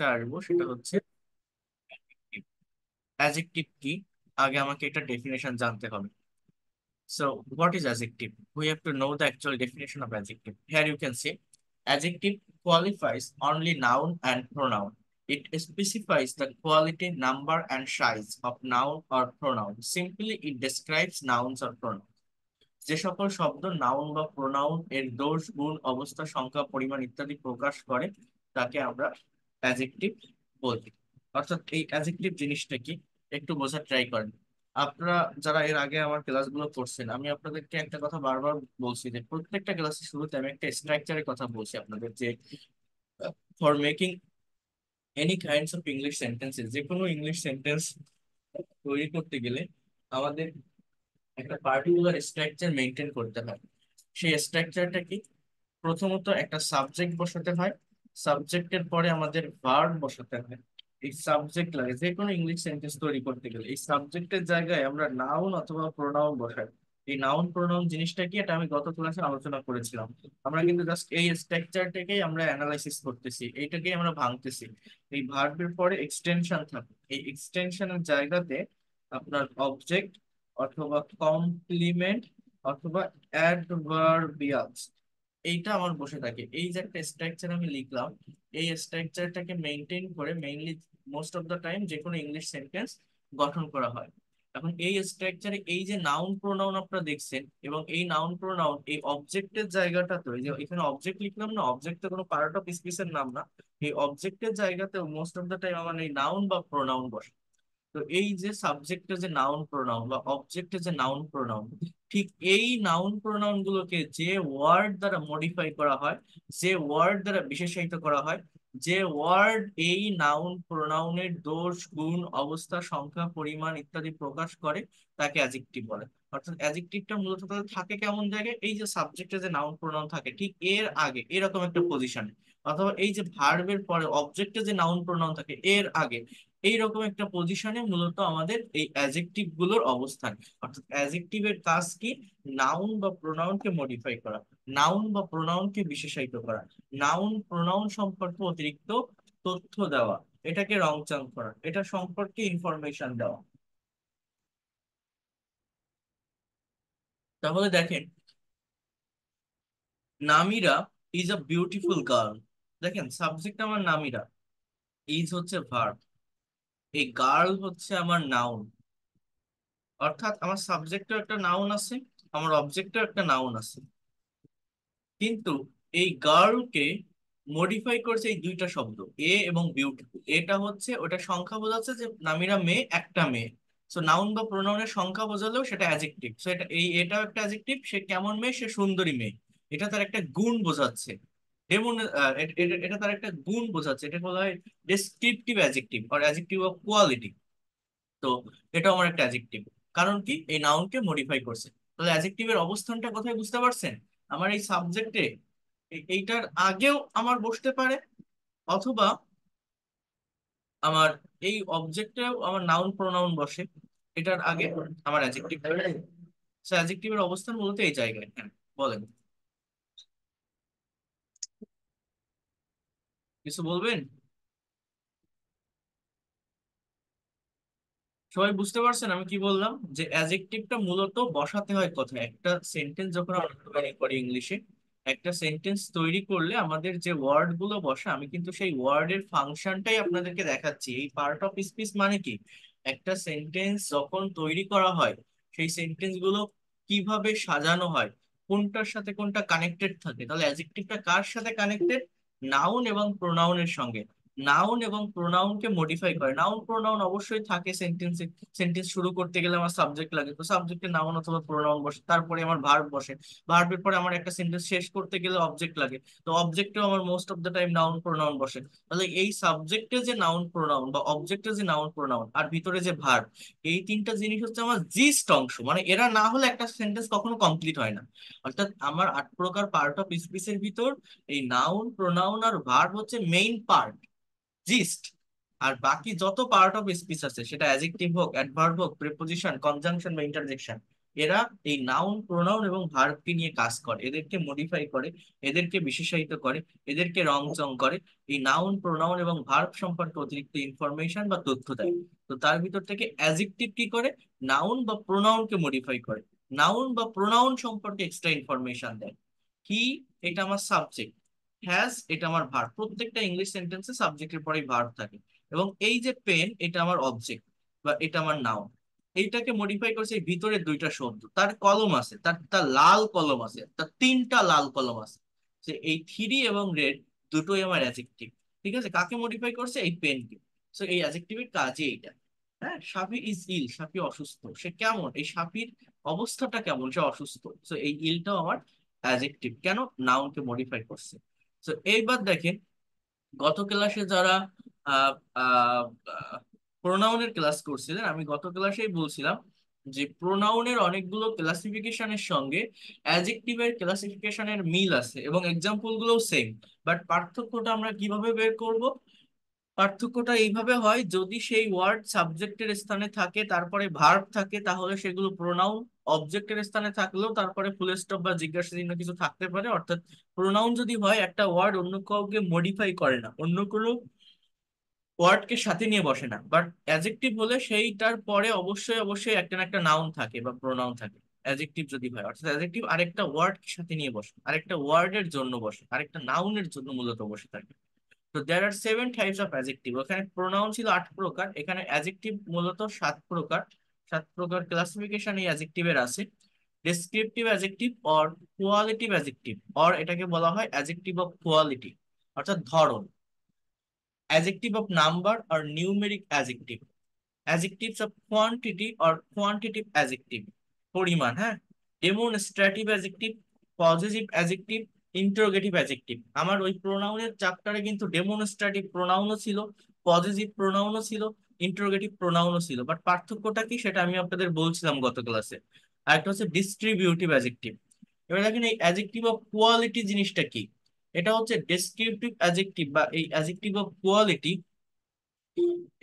সাথে আসবো সেটা হচ্ছে কি আগে আমাকে এটা ডেফিনেশন জানতে হবে so what is adjective we have to know the actual definition of adjective here you can say adjective qualifies only noun and pronoun it specifies the quality number and size of noun R pronoun simply it describes nouns or pronouns যে সকল শব্দ noun বা pronoun এর দোষ গুণ অবস্থা সংখ্যা পরিমাণ ইত্যাদি প্রকাশ করে তাকে আমরা অ্যাজেক্টিভ বলতে অর্থাৎ এই অ্যাজেক্টিভ জিনিসটা কি একটু বোঝার ট্রাই করেন আপনারা যারা এর আগে আমার ক্লাসগুলো করছেন আমি আপনাদেরকে একটা কথা বারবার বলছি যে প্রত্যেকটা ক্লাসের শুরুতে আমি একটা স্ট্রাকচারের কথা বলছি আপনাদের যে for making any kinds of English sentences যে কোনো ইংলিশ সেন্টেন্স তৈরি করতে গেলে আমাদের একটা পার্টিকুলার স্ট্রাকচার মেনটেন করতে হয় সেই স্ট্রাকচারটা কি প্রথমত একটা সাবজেক্ট বসাতে হয় সাবজেক্টের পরে আমাদের ভার্ব বসাতে হয় এই সাবজেক্ট লাগে যে কোনো ইংলিশ সেন্টেন্স তৈরি করতে গেলে এই সাবজেক্টের জায়গায় আমরা নাউন অথবা প্রোনাউন বসাই এই নাউন প্রোনাউন জিনিসটা কি এটা আমি গত ক্লাসে আলোচনা করেছিলাম আমরা কিন্তু জাস্ট এই স্ট্রাকচারটাকেই আমরা অ্যানালাইসিস করতেছি এইটাকেই আমরা ভাঙতেছি এই ভার্বের পরে এক্সটেনশন থাকে এই এক্সটেনশনের জায়গাতে আপনার অবজেক্ট অথবা কমপ্লিমেন্ট অথবা অ্যাডভার্বিয়ালস এইটা আমার বসে থাকে এই যে একটা স্ট্রাকচার আমি লিখলাম এই স্ট্রাকচারটাকে মেনটেন করে mainly most of the time যে কোনো ইংলিশ সেন্টেন্স গঠন করা হয় এখন এই স্ট্রাকচারে এই যে নাউন প্রোনাউন আপনারা দেখছেন এবং এই নাউন প্রোনাউন এই অবজেক্টের জায়গাটাতে যে এখানে অবজেক্ট লিখলাম না অবজেক্ট কোনো পার্ট অফ স্পিসের নাম না এই অবজেক্টের জায়গাতে মোস্ট অফ দ্য টাইম আমার এই নাউন বা প্রোনাউন বসে তো এই যে সাবজেক্টে যে নাউন প্রোনাউন বা অবজেক্টে যে নাউন প্রোনাউন ঠিক এই নাউন প্রোনাউন গুলোকে যে ওয়ার্ড দ্বারা মডিফাই করা হয় যে ওয়ার্ড দ্বারা বিশেষায়িত করা হয় যে ওয়ার্ড এই নাউন প্রোনাউনের দোষ গুণ অবস্থা সংখ্যা পরিমাণ ইত্যাদি প্রকাশ করে তাকে অ্যাজেক্টিভ বলে অর্থাৎ অ্যাজেক্টিভটা মূলত থাকে কেমন জায়গায় এই যে সাবজেক্টে যে নাউন প্রোনাউন থাকে ঠিক এর আগে এরকম একটা পজিশনে অথবা এই যে ভার্বের পরে অবজেক্টে যে নাউন প্রোনাউন থাকে এর আগে এইরকম একটা পজিশনে মূলত আমাদের এই অ্যাজেকটিভ গুলোর অবস্থান অর্থাৎ এর কাজ কি নাউন বা প্রোনাউনকে মডিফাই করা নাউন বা প্রোনাউনকে বিশেষায়িত করা নাউন প্রোনাউন সম্পর্কে অতিরিক্ত তথ্য দেওয়া এটাকে রং চান করা এটা সম্পর্কে ইনফরমেশন দেওয়া তাহলে দেখেন Namira is a beautiful girl দেখেন সাবজেক্ট আমার নামিরা ইজ হচ্ছে ভার্ব এই গার্ল হচ্ছে আমার নাউন অর্থাৎ আমার সাবজেক্টের একটা নাউন আছে আমার অবজেক্টের একটা নাউন আছে কিন্তু এই গার্লকে মডিফাই করছে এই দুইটা শব্দ এ এবং বিউটিফুল এটা হচ্ছে ওটা সংখ্যা বোঝাচ্ছে যে নামিরা মেয়ে একটা মেয়ে সো নাউন বা প্রোনাউনের সংখ্যা বোঝালেও সেটা অ্যাজেক্টিভ সো এটা এই এটাও একটা অ্যাজেক্টিভ সে কেমন মেয়ে সে সুন্দরী মেয়ে এটা তার একটা গুণ বোঝাচ্ছে ডেমন এটা তার একটা গুণ বোঝাচ্ছে এটা বলা হয় ডেসক্রিপটিভ অ্যাজেক্টিভ আর অ্যাজেক্টিভ অফ কোয়ালিটি তো এটা আমার একটা অ্যাজেক্টিভ কারণ কি এই নাউনকে মডিফাই করছে তাহলে অ্যাজেক্টিভের অবস্থানটা কোথায় বুঝতে পারছেন আমার এই সাবজেক্টে এইটার আগেও আমার বসতে পারে অথবা আমার এই অবজেক্টেও আমার নাউন প্রোনাউন বসে এটার আগে আমার অ্যাজেক্টিভ আচ্ছা, অ্যাজেক্টিভের অবস্থান মূলত এই জায়গায় হ্যাঁ, বলেন কিছু বলবেন সবাই বুঝতে পারছেন আমি কি বললাম যে অ্যাজেক্টিভটা মূলত বসাতে হয় কথা একটা সেন্টেন্স যখন আমরা করি ইংলিশে একটা সেন্টেন্স তৈরি করলে আমাদের যে ওয়ার্ড গুলো বসে আমি কিন্তু সেই ওয়ার্ড এর ফাংশনটাই আপনাদেরকে দেখাচ্ছি এই পার্ট অফ স্পিচ মানে কি একটা সেন্টেন্স যখন তৈরি করা হয় সেই সেন্টেন্স গুলো কিভাবে সাজানো হয় কোনটার সাথে কোনটা কানেক্টেড থাকে তাহলে অ্যাজেক্টিভটা কার সাথে কানেক্টেড নাউন এবং প্রোনাউনের সঙ্গে নাউন এবং প্রোনাউনকে মডিফাই করে নাউন প্রোনাউন অবশ্যই থাকে সেন্টেন্সে সেন্টেন্স শুরু করতে গেলে আমার সাবজেক্ট লাগে তো সাবজেক্টে নাউন অথবা প্রোনাউন বসে তারপরে আমার ভার্ব বসে ভার্বের পরে আমার একটা সেন্টেন্স শেষ করতে গেলে অবজেক্ট লাগে তো অবজেক্টেও আমার most of the time noun pronoun বসে তাহলে এই সাবজেক্টে যে নাউন প্রোনাউন বা অবজেক্টে যে নাউন প্রোনাউন আর ভিতরে যে ভার্ব এই তিনটা জিনিস হচ্ছে আমার জিস্ট অংশ মানে এরা না হলে একটা সেন্টেন্স কখনো কমপ্লিট হয় না অর্থাৎ আমার আট প্রকার পার্ট অফ স্পিচের ভিতর এই নাউন প্রোনাউন আর ভার্ব হচ্ছে মেইন পার্ট এক্সিস্ট আর বাকি যত পার্ট অফ স্পিচ আছে সেটা অ্যাজেক্টিভ হোক অ্যাডভার্ব হোক প্রিপোজিশন কনজাংশন বা ইন্টারজেকশন এরা এই নাউন প্রোনাউন এবং ভার্ভকে নিয়ে কাজ করে এদেরকে মডিফাই করে এদেরকে বিশেষায়িত করে এদেরকে রং চং করে এই নাউন প্রোনাউন এবং ভার্ব সম্পর্কে অতিরিক্ত ইনফরমেশন বা তথ্য দেয় তো তার ভিতর থেকে অ্যাজেক্টিভ কি করে নাউন বা প্রোনাউনকে মডিফাই করে নাউন বা প্রোনাউন সম্পর্কে এক্সট্রা ইনফরমেশন দেয় কি এটা আমার সাবজেক্ট হ্যাজ এটা আমার ভার প্রত্যেকটা ইংলিশ সেন্টেন্সে সাবজেক্টের পরেই ভার থাকে এবং এই যে পেন এটা আমার অবজেক্ট বা এটা আমার নাউন এইটাকে মডিফাই করছে এই ভিতরে দুইটা শব্দ তার কলম আছে তার তার লাল কলম আছে তার তিনটা লাল কলম আছে যে এই থ্রি এবং রেড দুটোই আমার অ্যাজেক্টিভ ঠিক আছে কাকে মডিফাই করছে এই পেনকে সো এই অ্যাজেক্টিভের কাজই এইটা হ্যাঁ সাপি ইজ ইল সাপি অসুস্থ সে কেমন এই সাপির অবস্থাটা কেমন সে অসুস্থ সো এই ইলটাও আমার অ্যাজেক্টিভ কেন নাউনকে মডিফাই করছে তো এইবার দেখেন গত ক্লাসে যারা প্রোনাউনের ক্লাস করছিলেন আমি গত ক্লাসেই বলছিলাম যে প্রোনাউনের অনেকগুলো ক্লাসিফিকেশনের সঙ্গে অ্যাজেক্টিভের ক্লাসিফিকেশনের মিল আছে এবং এক্সাম্পল গুলো সেম বাট পার্থক্যটা আমরা কিভাবে বের করব পার্থক্যটা এইভাবে হয় যদি সেই ওয়ার্ড সাবজেক্টের স্থানে থাকে তারপরে ভার্ব থাকে তাহলে সেগুলো প্রোনাউন অবজেক্টের স্থানে থাকলেও তারপরে ফুল স্টপ বা জিজ্ঞাসা চিহ্ন কিছু থাকতে পারে অর্থাৎ প্রোনাউন যদি হয় একটা ওয়ার্ড অন্য কাউকে মডিফাই করে না অন্য কোনো ওয়ার্ডকে সাথে নিয়ে বসে না বাট অ্যাজেক্টিভ হলে সেইটার পরে অবশ্যই অবশ্যই একটা না একটা নাউন থাকে বা প্রোনাউন থাকে অ্যাজেক্টিভ যদি হয় অর্থাৎ অ্যাজেক্টিভ আরেকটা ওয়ার্ডকে সাথে নিয়ে বসে আরেকটা ওয়ার্ডের জন্য বসে আরেকটা নাউনের জন্য মূলত বসে থাকে তো there are seven types of adjective এখানে প্রোনাউন ছিল আট প্রকার এখানে অ্যাজেক্টিভ মূলত সাত প্রকার সাত প্রকার ক্লাসিফিকেশন এই অ্যাজেক্টিভের আছে descriptive adjective or qualitative adjective or এটাকে বলা হয় অ্যাজেক্টিভ অফ কোয়ালিটি অর্থাৎ ধরন adjective of number or numeric adjective adjectives of quantity or quantitative adjective পরিমাণ হ্যাঁ demonstrative adjective positive adjective interrogative adjective আমার ওই প্রোনাউনের চ্যাপ্টারে কিন্তু ডেমোনস্ট্রেটিভ প্রোনাউনও ছিল পজিটিভ প্রোনাউনও ছিল ইন্টারোগেটিভ প্রোনাউনও ছিল বাট পার্থক্যটা কি সেটা আমি আপনাদের বলছিলাম গত ক্লাসে আর একটা হচ্ছে ডিস্ট্রিবিউটিভ অ্যাজেক্টিভ এবার দেখেন এই অ্যাজেক্টিভ অফ কোয়ালিটি জিনিসটা কি এটা হচ্ছে ডেসক্রিপটিভ অ্যাজেক্টিভ বা এই অ্যাজেক্টিভ অফ কোয়ালিটি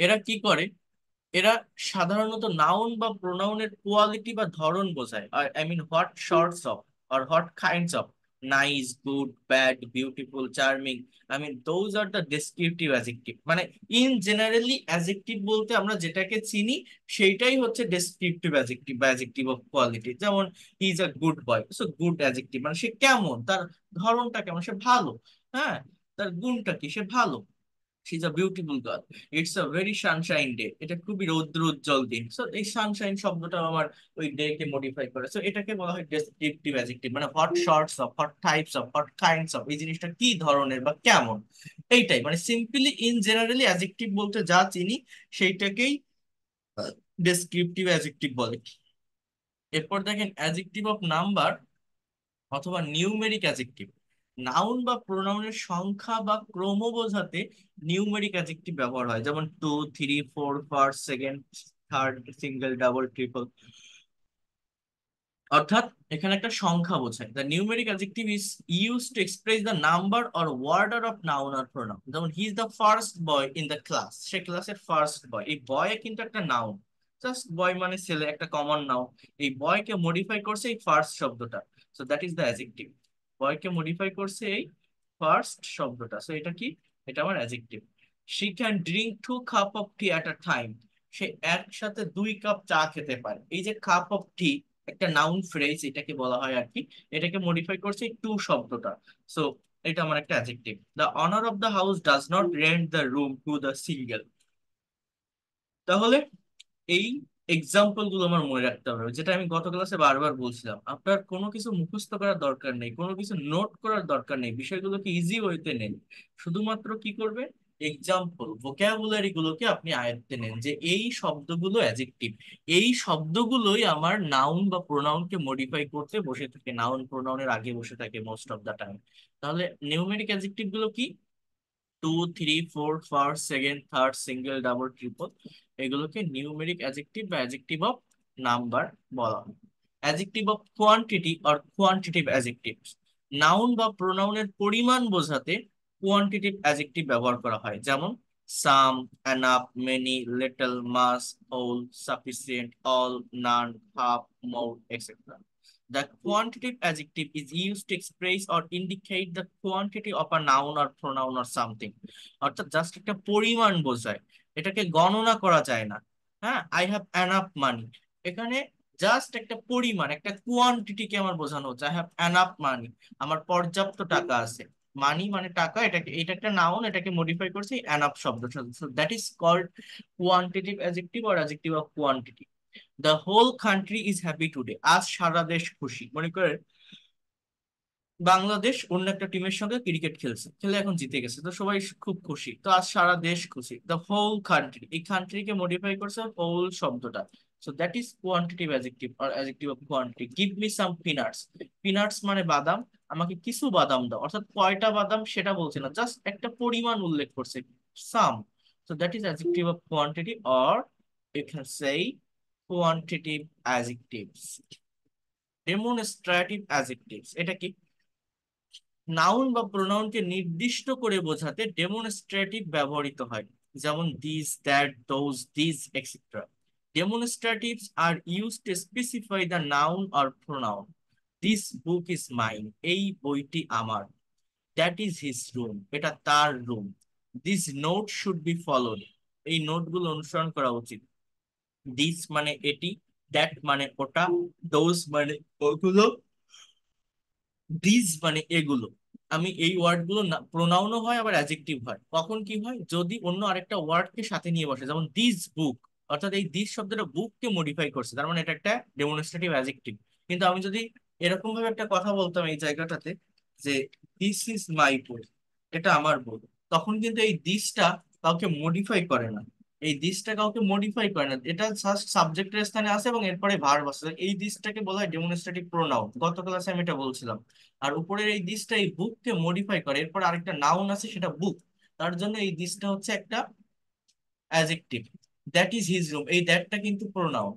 এরা কি করে এরা সাধারণত নাউন বা প্রোনাউনের কোয়ালিটি বা ধরন বোঝায় আর I mean what sorts of or what kinds of nice good bad beautiful charming I mean those are the descriptive adjective মানে ইন জেনারেলি অ্যাজেক্টিভ বলতে আমরা যেটাকে চিনি সেইটাই হচ্ছে ডেসক্রিপটিভ অ্যাজেক্টিভ বা অ্যাজেক্টিভ অফ কোয়ালিটি যেমন he is a good boy so good adjective মানে সে কেমন তার ধরনটা কেমন সে ভালো হ্যাঁ তার গুণটা কি সে ভালো she is a beautiful girl it's a very sunshine day এটা খুবই রৌদ্র উজ্জ্বল দিন সো এই সানশাইন শব্দটা আমার ওই ডে কে মডিফাই করে সো এটাকে বলা হয় ডেসক্রিপটিভ অ্যাজেক্টিভ মানে what sorts of what types of what kinds of এই জিনিসটা কি ধরনের বা কেমন এইটাই মানে সিম্পলি ইন জেনারেলি অ্যাজেক্টিভ বলতে যা চিনি সেইটাকেই ডেসক্রিপটিভ অ্যাজেক্টিভ বলে এরপর দেখেন অ্যাজেক্টিভ অফ নাম্বার অথবা নিউমেরিক অ্যাজেক্টিভ নাউন বা প্রোনাউনের সংখ্যা বা ক্রম বোঝাতে নিউমেরিক অ্যাজেক্টিভ ব্যবহার হয় যেমন two three four first second third single double triple অর্থাৎ এখানে একটা সংখ্যা বোঝায় the numeric adjective is use to express the number or order of noun R pronoun যেমন he is the first boy in the class সে ক্লাসের first বয় এই বয় কিন্তু একটা নাউন জাস্ট বয় মানে ছেলে একটা কমন নাউন এই বয়কে মডিফাই করছে এই ফার্স্ট শব্দটা so that is the adjective ওয়ার্ডকে মডিফাই করছে এই ফার্স্ট শব্দটা সো এটা কি এটা আমার adjective she can drink two cup of tea at a time সে একসাথে দুই কাপ চা খেতে পারে এই যে কাপ অফ টি একটা নাউন ফ্রেজ এটাকে বলা হয় আর কি এটাকে মডিফাই করছে এই টু শব্দটা সো এটা আমার একটা adjective the owner of the house does not rent the room to the single তাহলে এই এক্সাম্পল গুলো আমার মনে রাখতে হবে যেটা আমি গত ক্লাসে বারবার বলছিলাম আপনার কোনো কিছু মুখস্থ করার দরকার নেই কোনো কিছু নোট করার দরকার নেই বিষয়গুলোকে ইজি হইতে নেন শুধুমাত্র কি করবে এক্সাম্পল ভোক্যাবুলারি গুলোকে আপনি আয়ত্তে নেন যে এই শব্দগুলো অ্যাজেক্টিভ এই শব্দগুলোই আমার নাউন বা প্রোনাউনকে মডিফাই করতে বসে থাকে নাউন প্রোনাউনের আগে বসে থাকে মোস্ট অফ দা টাইম তাহলে নিউমেরিক অ্যাজেক্টিভ গুলো কি two three four first second third single double triple এগুলোকে নিউমেরিক অ্যাজেক্টিভ বা অ্যাজেক্টিভ অফ নাম্বার বলা হয় adjective of quantity or quantitative adjective noun বা প্রোনাউনের পরিমাণ বোঝাতে কোয়ান্টিটিভ অ্যাজেক্টিভ ব্যবহার করা হয় যেমন some enough many little much all sufficient all none half more etcetera The quantitative adjective is used to express or indicate the quantity of a noun or pronoun or something. অর্থাৎ just একটা পরিমাণ বোঝায় এটাকে গণনা করা যায় না হ্যাঁ আই হ্যাভ অ্যানাপ মানি এখানে জাস্ট একটা পরিমাণ একটা কোয়ান্টিটিকে আমার বোঝানো হচ্ছে আই হ্যাভ অ্যানাপ মানি আমার পর্যাপ্ত টাকা আছে মানি মানে টাকা এটাকে এটা একটা নাউন এটাকে মডিফাই করছে অ্যানাপ শব্দ that is called quantitative adjective or adjective of quantity the whole country is happy today আজ সারা দেশ খুশি মনে করেন বাংলাদেশ অন্য একটা টিমের সঙ্গে ক্রিকেট খেলছে খেলে এখন জিতে গেছে তো সবাই খুব খুশি তো আজ সারা দেশ খুশি দ্য হোল কান্ট্রি এই কান্ট্রিকে মডিফাই করছে হোল শব্দটা so that is quantitative adjective or adjective of quantity give me some peanuts peanuts মানে বাদাম আমাকে কিছু বাদাম দাও অর্থাৎ কয়টা বাদাম সেটা বলছে না জাস্ট একটা পরিমাণ উল্লেখ করছে some so that is adjective of quantity or you can say quantitative adjectives demonstrative adjectives এটা কি নাউন বা প্রোনাউনকে নির্দিষ্ট করে বোঝাতে ডেমনস্ট্রেটিভ ব্যবহৃত হয় যেমন this that those this etcetera demonstratives are use to specify the noun or pronoun this book is mine এই বইটি আমার দ্যাট ইজ হিজ রুম এটা তার room this note should be followed এই নোটগুলো অনুসরণ করা উচিত দিস মানে এটি দ্যাট মানে ওটা দোজ মানে ওগুলো দিস মানে এগুলো আমি এই ওয়ার্ডগুলো প্রোনাউনও হয় আবার অ্যাজেক্টিভ হয় কখন কি হয় যদি অন্য আরেকটা ওয়ার্ডকে সাথে নিয়ে বসে যেমন দিস বুক অর্থাৎ এই দিস শব্দটা বুককে মডিফাই করছে তার মানে এটা একটা ডেমোনস্ট্রেটিভ অ্যাজেক্টিভ কিন্তু আমি যদি এরকম ভাবে একটা কথা বলতাম এই জায়গাটাতে যে দিস ইজ মাই বুক এটা আমার বুক তখন কিন্তু এই দিসটা কাউকে মডিফাই করে না এই দিসটা কাউকে মডিফাই করে না এটা জাস্ট সাবজেক্টের স্থানে আসে এবং এরপরে ভার্ব আসে এই দিসটাকে বলা হয় ডেমোনস্ট্রেটিভ প্রোনাউন গত ক্লাসে আমি এটা বলছিলাম আর উপরের এই দিসটা এই বুককে মডিফাই করে এরপর আরেকটা নাউন আছে সেটা বুক তার জন্য এই দিসটা হচ্ছে একটা adjective that is his room এই দ্যাটটা কিন্তু প্রোনাউন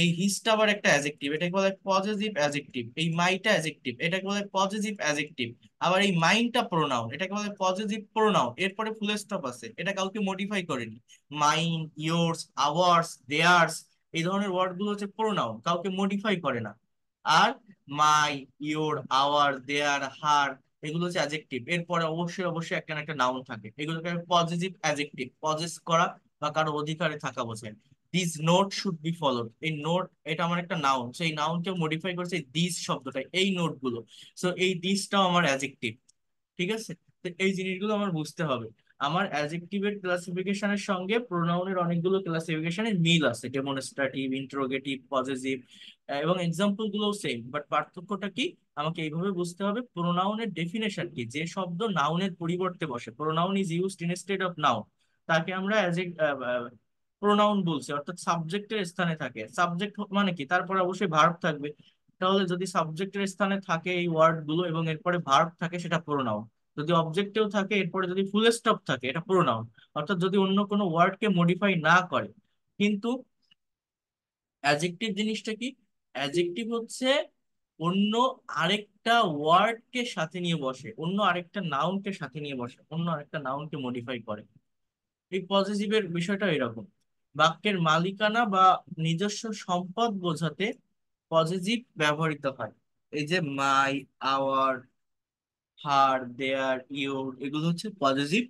এই হিস্ট আবার একটা অ্যাজেক্টিভ এটাকে বলে পজিটিভ অ্যাজেক্টিভ এই মাইটা অ্যাজেক্টিভ এটাকে বলে পজিটিভ অ্যাজেক্টিভ আবার এই মাইনটা প্রোনাউন এটাকে বলে পজিটিভ প্রোনাউন এরপরে ফুল স্টপ আছে এটা কাউকে মডিফাই করেনি মাইন ইয়োর্স আওয়ার্স দেয়ার্স এই ধরনের ওয়ার্ড গুলো হচ্ছে প্রোনাউন কাউকে মডিফাই করে না আর মাই ইয়োর আওয়ার দেয়ার হার এগুলো হচ্ছে অ্যাজেক্টিভ এরপরে অবশ্যই অবশ্যই একটা একটা নাউন থাকে এগুলোকে পজিটিভ অ্যাজেক্টিভ পজেস্ট করা বা কারো অধিকারে থাকা বোঝায় this note should be followed এই নোট এটা আমার একটা নাউন সেই নাউনকে মডিফাই করছে দিস শব্দটা এই নোটগুলো সো এই দিসটাও আমার অ্যাজেক্টিভ ঠিক আছে তো এই জিনিসগুলো আমার বুঝতে হবে আমার অ্যাজেক্টিভের ক্লাসিফিকেশনের সঙ্গে প্রোনাউনের অনেকগুলো ক্লাসিফিকেশনের মিল আছে ডেমোনস্ট্রেটিভ ইন্ট্রোগেটিভ পজিটিভ এবং এক্সাম্পল গুলো সেম বাট পার্থক্যটা কি আমাকে এইভাবে বুঝতে হবে প্রোনাউনের ডেফিনেশন কি যে শব্দ নাউনের পরিবর্তে বসে pronoun is used instead of noun তাকে আমরা অ্যাজ প্রোনাউন বলছে অর্থাৎ সাবজেক্টের স্থানে থাকে সাবজেক্ট মানে কি তারপরে অবশ্যই ভার্ব থাকবে তাহলে যদি সাবজেক্টের স্থানে থাকে এই ওয়ার্ড গুলো এবং এরপরে ভার্ব থাকে সেটা প্রোনাউন যদি অবজেক্টেও থাকে এরপরে যদি ফুল স্টপ থাকে এটা প্রোনাউন অর্থাৎ যদি অন্য কোনো ওয়ার্ডকে মডিফাই না করে কিন্তু অ্যাজেক্টিভ জিনিসটা কি অ্যাজেক্টিভ হচ্ছে অন্য আরেকটা ওয়ার্ডকে সাথে নিয়ে বসে অন্য আরেকটা নাউনকে সাথে নিয়ে বসে অন্য আরেকটা নাউনকে মডিফাই করে এই পজিটিভের বিষয়টা এরকম বাক্যের মালিকানা বা নিজস্ব সম্পদ বোঝাতে পজিটিভ ব্যবহৃত হয় এই যে my our her there your এগুলো হচ্ছে পজিটিভ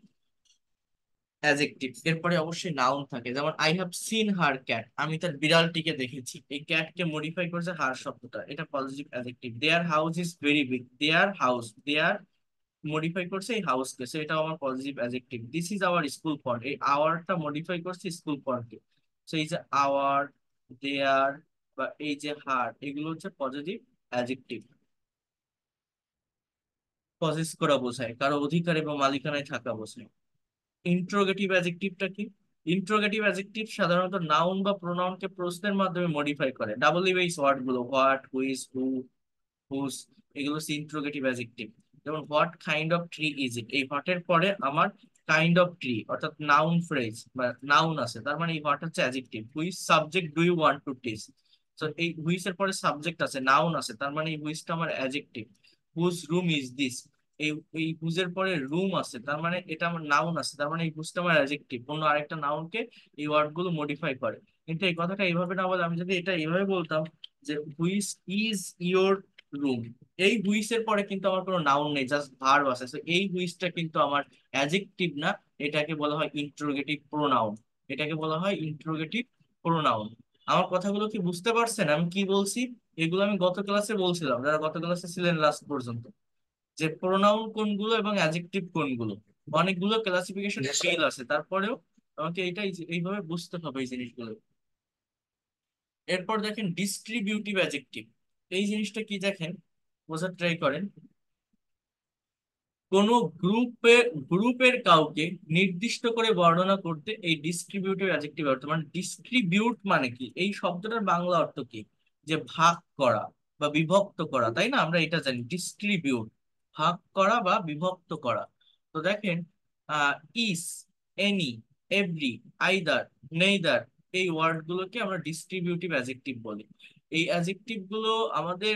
অ্যাজেক্টিভ এরপরে অবশ্যই নাউন থাকে যেমন I have seen her cat আমি তার বিড়ালটিকে দেখেছি এই ক্যাটকে মডিফাই করেছে হার শব্দটা এটা positive adjective their house is very big their house their modify করছে এই হাউসকে সো এটা আমার positive adjective this is our school for এই আওয়ারটা মডিফাই করছে স্কুল কে সো ইজ যে আওয়ার দেয়ার বা এই যে হার এগুলো হচ্ছে পজিটিভ অ্যাজেক্টিভ পজেস করা বোঝায় কারো অধিকার এবং মালিকানায় থাকা বোঝায় ইন্ট্রোগেটিভ টা কি ইন্ট্রোগেটিভ অ্যাডজেক্টিভ সাধারণত নাউন বা প্রোনাউনকে প্রশ্নের মাধ্যমে মডিফাই করে ডাবল ওয়ার্ড গুলো হোয়াট হুইজ হু হুস এগুলো হচ্ছে ইন্ট্রোগেটিভ অ্যাডজেক্টিভ যেমন what kind of tree is it এই হোয়াটের পরে আমার কাইন্ড অফ ট্রি অর্থাৎ নাউন ফ্রেজ বা নাউন আছে তার মানে এই হোয়াট হচ্ছে adjective which subject do you want to teach তো এই হুইচ এর পরে সাবজেক্ট আছে নাউন আছে তার মানে এই হুইচটা আমার adjective whose room is this এই এই হুজের পরে রুম আছে তার মানে এটা আমার নাউন আছে তার মানে এই হুজটা আমার অ্যাজেক্টিভ অন্য আরেকটা নাউনকে এই ওয়ার্ড গুলো মডিফাই করে কিন্তু এই কথাটা এইভাবে না বলে আমি যদি এটা এইভাবে বলতাম যে হুইচ ইজ ইয়োর রুম এই হুইস এর পরে কিন্তু আমার কোনো নাউন নেই জাস্ট ভার্ব আছে তো এই হুইসটা কিন্তু আমার অ্যাজেক্টিভ না এটাকে বলা হয় ইন্ট্রোগেটিভ প্রোনাউন এটাকে বলা হয় ইন্ট্রোগেটিভ প্রোনাউন আমার কথাগুলো কি বুঝতে পারছেন আমি কি বলছি এগুলো আমি গত ক্লাসে বলছিলাম যারা গত ক্লাসে ছিলেন লাস্ট পর্যন্ত যে প্রোনাউন কোনগুলো এবং অ্যাজেক্টিভ কোনগুলো অনেকগুলো ক্লাসিফিকেশন স্কেল আছে তারপরেও আমাকে এটাই এইভাবে বুঝতে হবে এই জিনিসগুলো এরপর দেখেন ডিস্ট্রিবিউটিভ অ্যাজেক্টিভ এই জিনিসটা কি দেখেন বোঝার ট্রাই করেন কোন গ্রুপে গ্রুপের কাউকে নির্দিষ্ট করে বর্ণনা করতে এই ডিস্ট্রিবিউটিভ অ্যাডজেক্টিভ অর্থ মানে ডিস্ট্রিবিউট মানে কি এই শব্দটার বাংলা অর্থ কি যে ভাগ করা বা বিভক্ত করা তাই না আমরা এটা জানি ডিস্ট্রিবিউট ভাগ করা বা বিভক্ত করা তো দেখেন each any every either neither এই ওয়ার্ডগুলোকে আমরা ডিস্ট্রিবিউটিভ অ্যাজেক্টিভ বলি এই অ্যাজেক্টিভ গুলো আমাদের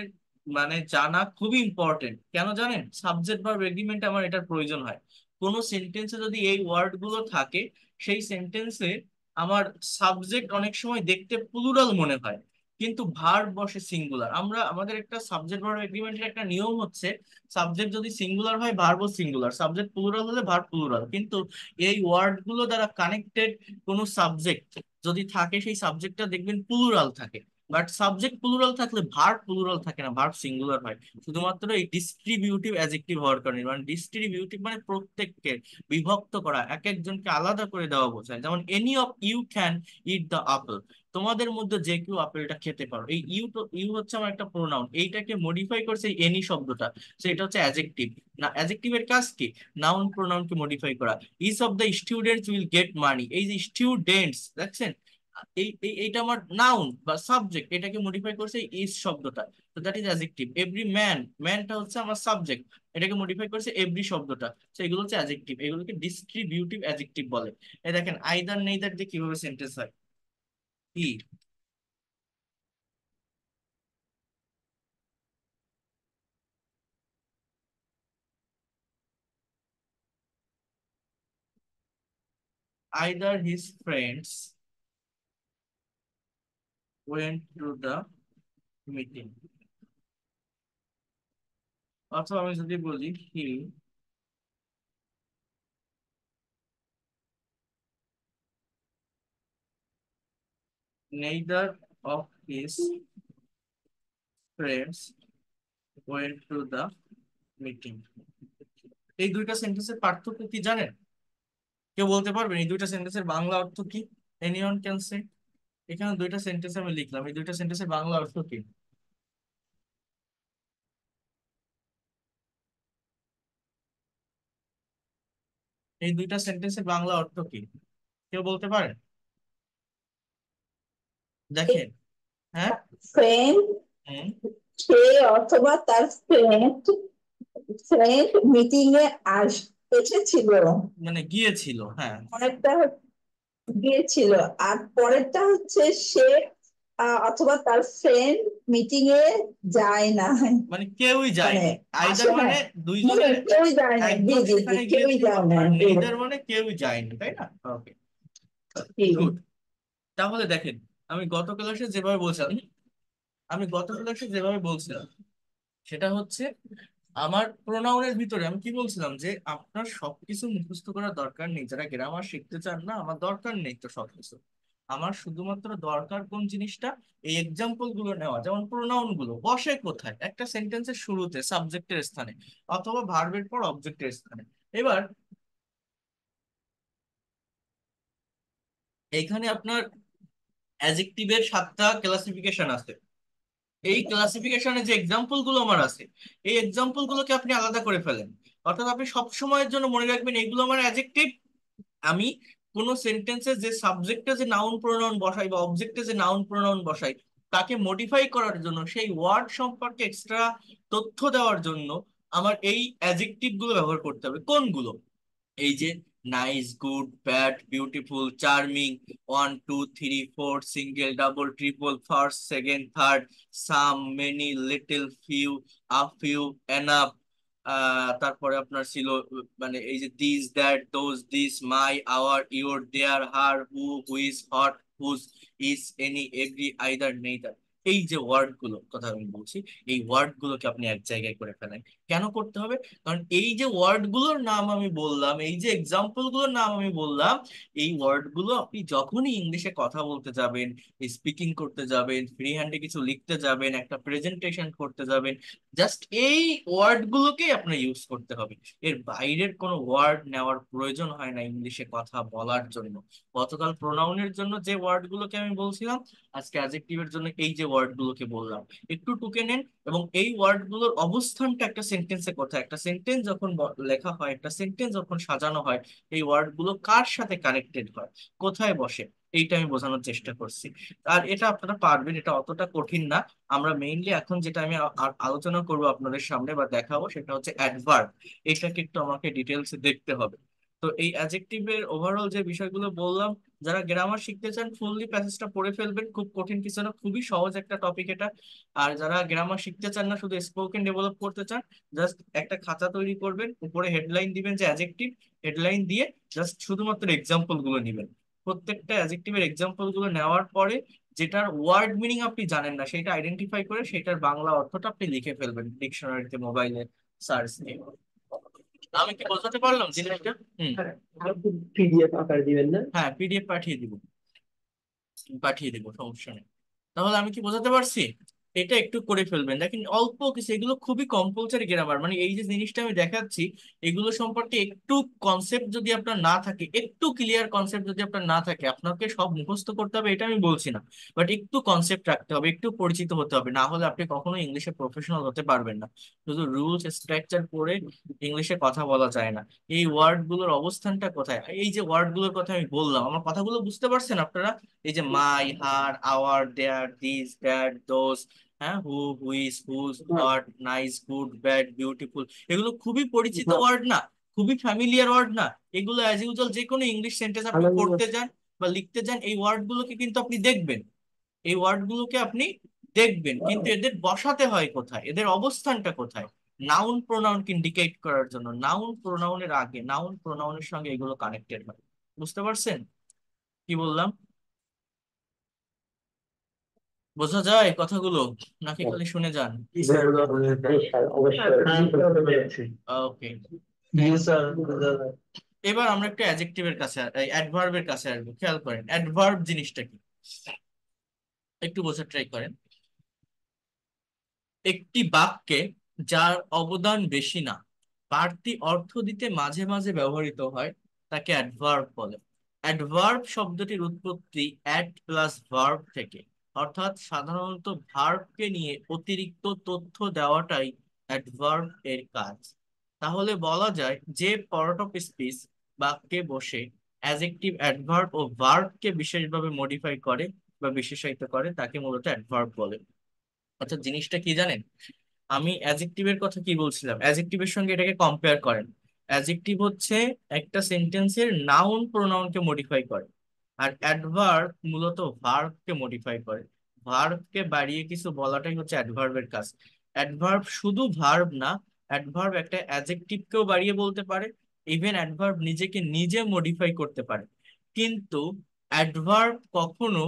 মানে জানা খুবই ইম্পর্টেন্ট কেন জানেন সাবজেক্ট বা এগ্রিমেন্ট আমার এটার প্রয়োজন হয় কোন সেন্টেন্সে যদি এই ওয়ার্ডগুলো থাকে সেই সেন্টেন্সে আমার সাবজেক্ট অনেক সময় দেখতে প্লুরাল মনে হয় কিন্তু ভার বসে সিঙ্গুলার আমরা আমাদের একটা সাবজেক্ট ভার এগ্রিমেন্টের একটা নিয়ম হচ্ছে সাবজেক্ট যদি সিঙ্গুলার হয় বস সিঙ্গুলার সাবজেক্ট প্লুরাল হলে ভার প্লুরাল কিন্তু এই ওয়ার্ড গুলো দ্বারা কানেক্টেড কোনো সাবজেক্ট যদি থাকে সেই সাবজেক্টটা দেখবেন প্লুরাল থাকে বাট সাবজেক্ট প্লুরাল থাকলে ভার্ব প্লুরাল থাকে না ভার্ব সিঙ্গুলার হয় শুধুমাত্র এই ডিস্ট্রিবিউটিভ অ্যাজেক্টিভ হওয়ার কারণে মানে ডিস্ট্রিবিউটিভ মানে প্রত্যেককে বিভক্ত করা এক একজনকে আলাদা করে দেওয়া বোঝায় যেমন any of you can eat the apple তোমাদের মধ্যে যে কেউ আপেলটা খেতে পারো এই ইউ তো ইউ হচ্ছে আমার একটা প্রোনাউন এইটাকে মডিফাই করছে এনি শব্দটা সেটা হচ্ছে অ্যাজেক্টিভ না অ্যাজেক্টিভের কাজ কি নাউন প্রোনাউনকে মডিফাই করা each of the students will get money এই যে স্টুডেন্টস দেখছেন এই এইটা আমার নাউন বা সাবজেক্ট এটাকে মডিফাই করছে ইজ শব্দটা তো that is adjective every man ম্যানটা হচ্ছে আমার সাবজেক্ট এটাকে মডিফাই করছে এভরি শব্দটা তো এগুলো হচ্ছে অ্যাজেক্টিভ এগুলোকে ডিস্ট্রিবিউটিভ অ্যাজেক্টিভ বলে এই দেখেন আইদার নেই দ্যাট দিয়ে কিভাবে সেন্টেন্স হয় ই e. either his friends went to the meeting. অথবা আমি যদি বলি হি neither of his friends went to the meeting. এই দুইটা সেন্টেন্সের পার্থক্য কি জানেন কেউ বলতে পারবেন এই দুইটা সেন্টেন্সের বাংলা অর্থ কি এনিওয়ান ক্যান সে এখানে দুইটা সেন্টেন্স আমি লিখলাম এই দুইটা সেন্টেন্সের বাংলা অর্থ কি এই দুইটা সেন্টেন্সের বাংলা অর্থ কি কেউ বলতে পারে দেখেন হ্যাঁ ফ্রেন্ড হ্যাঁ? সে অথবা তার ফ্রেন্ড ফ্রেন্ড মিটিং এ আস এসেছিল মানে গিয়েছিল হ্যাঁ অনেকটা গিয়েছিল আর পরেরটা হচ্ছে সে অথবা তার ফ্রেন্ড মিটিং এ যায় না মানে কেউই যায় না আইদার মানে, মানে হ্যাঁ। দুইজনের মানে কেউই যায় না জি জি জি কেউই যায় না আইদার মানে, মানে কেউই যায় না তাই না ওকে গুড তাহলে দেখেন আমি গত ক্লাসে যেভাবে বলছিলাম আমি গত ক্লাসে যেভাবে বলছিলাম সেটা হচ্ছে আমার প্রোনাউনের ভিতরে আমি কি বলছিলাম যে আপনার সবকিছু মুখস্থ করার দরকার নেই যারা গ্রামার শিখতে চান না আমার দরকার নেই তো সবকিছু আমার শুধুমাত্র দরকার কোন জিনিসটা এই এক্সাম্পল গুলো নেওয়া যেমন প্রোনাউন গুলো বসে কোথায় একটা সেন্টেন্সের শুরুতে সাবজেক্টের স্থানে অথবা ভার্বের পর অবজেক্টের স্থানে এবার এখানে আপনার অ্যাজেক্টিভের সাতটা ক্লাসিফিকেশন আছে এই ক্লাসিফিকেশনের যে এক্সাম্পল গুলো আমার আছে এই এক্সাম্পল গুলোকে আপনি আলাদা করে ফেলেন অর্থাৎ আপনি সবসময়ের জন্য মনে রাখবেন এগুলো আমার অ্যাজেক্টিভ আমি কোনো সেন্টেন্সে যে সাবজেক্টে যে নাউন প্রোনাউন বসাই বা অবজেক্টে যে নাউন প্রোনাউন বসাই তাকে মডিফাই করার জন্য সেই ওয়ার্ড সম্পর্কে এক্সট্রা তথ্য দেওয়ার জন্য আমার এই অ্যাজেক্টিভ গুলো ব্যবহার করতে হবে কোনগুলো এই যে nice good bad beautiful charming one two three four single double triple first second third some many little few a few enough তারপরে আপনার ছিল মানে এই যে this that those this my our your their her who which what whose each any every either neither এই যে word গুলো কথা আমি বলছি এই ওয়ার্ড গুলোকে আপনি এক জায়গায় করে ফেলেন কেন করতে হবে কারণ এই যে ওয়ার্ডগুলোর নাম আমি বললাম এই যে এক্সাম্পলগুলোর নাম আমি বললাম এই ওয়ার্ডগুলো আপনি যখনই ইংলিশে কথা বলতে যাবেন স্পিকিং করতে যাবেন ফ্রি হ্যান্ডে কিছু লিখতে যাবেন একটা প্রেজেন্টেশন করতে যাবেন জাস্ট এই ওয়ার্ডগুলোকেই আপনার ইউজ করতে হবে এর বাইরের কোনো ওয়ার্ড নেওয়ার প্রয়োজন হয় না ইংলিশে কথা বলার জন্য গতকাল প্রোনাউনের জন্য যে ওয়ার্ডগুলোকে আমি বলছিলাম আজকে অ্যাজেক্টিভের জন্য এই যে ওয়ার্ডগুলোকে বললাম একটু টুকে নেন এবং এই ওয়ার্ডগুলোর অবস্থানটা একটা সেন্টেন্সে কোথায় একটা সেন্টেন্স যখন লেখা হয় একটা সেন্টেন্স যখন সাজানো হয় এই ওয়ার্ডগুলো কার সাথে কানেক্টেড হয় কোথায় বসে এইটা আমি বোঝানোর চেষ্টা করছি আর এটা আপনারা পারবেন এটা অতটা কঠিন না আমরা মেইনলি এখন যেটা আমি আলোচনা করব আপনাদের সামনে বা দেখাবো সেটা হচ্ছে অ্যাডভার্ব এটাকে একটু আমাকে ডিটেলসে দেখতে হবে তো এই অ্যাজেক্টিভের ওভারঅল যে বিষয়গুলো বললাম যারা গ্রামার শিখতে চান ফুললি প্যাসেজটা পড়ে ফেলবেন খুব কঠিন কিছু না খুবই সহজ একটা টপিক এটা আর যারা গ্রামার শিখতে চান না শুধু স্পোকেন ডেভেলপ করতে চান জাস্ট একটা খাতা তৈরি করবেন উপরে হেডলাইন দিবেন যে অ্যাজেক্টিভ হেডলাইন দিয়ে জাস্ট শুধুমাত্র এক্সাম্পল গুলো নেবেন প্রত্যেকটা অ্যাজেক্টিভের এক্সাম্পল গুলো নেওয়ার পরে যেটার ওয়ার্ড মিনিং আপনি জানেন না সেটা আইডেন্টিফাই করে সেটার বাংলা অর্থটা আপনি লিখে ফেলবেন ডিকশনারিতে মোবাইলে সার্চ নিয়ে আমি কি বোঝাতে পারলাম জিনিসটা হুম পিডিএফ হ্যাঁ, আকার দিবেন হ্যাঁ পিডিএফ পাঠিয়ে দিব পাঠিয়ে দেবো সমস্যা নেই তাহলে আমি কি বোঝাতে পারছি এটা একটু করে ফেলবেন দেখেন অল্প কিছু এগুলো খুবই কম্পালসারি গ্রামার মানে এই যে জিনিসটা আমি দেখাচ্ছি এগুলো সম্পর্কে একটু কনসেপ্ট যদি আপনার না থাকে একটু ক্লিয়ার কনসেপ্ট যদি আপনার না থাকে আপনাকে সব মুখস্থ করতে হবে এটা আমি বলছি না বাট একটু কনসেপ্ট রাখতে হবে একটু পরিচিত হতে হবে না হলে আপনি কখনো ইংলিশে প্রফেশনাল হতে পারবেন না শুধু রুলস স্ট্রাকচার করে ইংলিশে কথা বলা যায় না এই ওয়ার্ডগুলোর অবস্থানটা কোথায় এই যে ওয়ার্ডগুলোর কথা আমি বললাম আমার কথাগুলো বুঝতে পারছেন আপনারা এই যে my her our their this that those হ্যাঁ who which whose what nice good bad beautiful এগুলো খুবই পরিচিত ওয়ার্ড হ্যাঁ। না খুবই ফ্যামিলিয়ার ওয়ার্ড না এগুলো অ্যাজ ইউজুয়াল যে কোনো ইংলিশ সেন্টেন্স আপনি পড়তে যান বা লিখতে যান এই ওয়ার্ডগুলোকে কিন্তু আপনি দেখবেন এই ওয়ার্ডগুলোকে আপনি দেখবেন হ্যাঁ। কিন্তু এদের বসাতে হয় কোথায় এদের অবস্থানটা কোথায় নাউন কে ইন্ডিকেট করার জন্য নাউন প্রোনাউনের আগে নাউন প্রোনাউনের সঙ্গে এগুলো কানেক্টেড হয় বুঝতে পারছেন কি বললাম বোঝা যায় কথাগুলো নাকি খালি শুনে যান ওকে এবার আমরা একটা অ্যাডজেক্টিভের কাছে অ্যাডভার্বের কাছে আসবো খেয়াল করেন অ্যাডভার্ব জিনিসটা কি একটু বোঝার ট্রাই করেন একটি বাক্যে যার অবদান বেশি না বাড়তি অর্থ দিতে মাঝে মাঝে ব্যবহৃত হয় তাকে অ্যাডভার্ব বলে অ্যাডভার্ব শব্দটির উৎপত্তি অ্যাড প্লাস ভার্ব থেকে অর্থাৎ সাধারণত ভার্বকে নিয়ে অতিরিক্ত তথ্য দেওয়াটাই অ্যাডভার্ব এর কাজ তাহলে বলা যায় যে পার্ট অফ স্পিচ বাক্যে বসে অ্যাজেক্টিভ অ্যাডভার্ব ও ভার্বকে বিশেষভাবে মডিফাই করে বা বিশেষায়িত করে তাকে মূলত অ্যাডভার্ব বলে অর্থাৎ আচ্ছা, জিনিসটা কি জানেন আমি অ্যাজেক্টিভের কথা কি বলছিলাম অ্যাজেক্টিভের সঙ্গে এটাকে কম্পেয়ার করেন অ্যাজেক্টিভ হচ্ছে একটা সেন্টেন্সের নাউন প্রোনাউনকে মডিফাই করে আর অ্যাডভার্ব মূলত ভার্বকে মডিফাই করে ভার্ভকে বাড়িয়ে কিছু বলাটাই হচ্ছে অ্যাডভার্বের কাজ অ্যাডভার্ব শুধু ভার্ব না অ্যাডভার্ব একটা অ্যাজেকটিভকেও বাড়িয়ে বলতে পারে ইভেন অ্যাডভার্ব নিজেকে নিজে মডিফাই করতে পারে কিন্তু অ্যাডভার্ব কখনো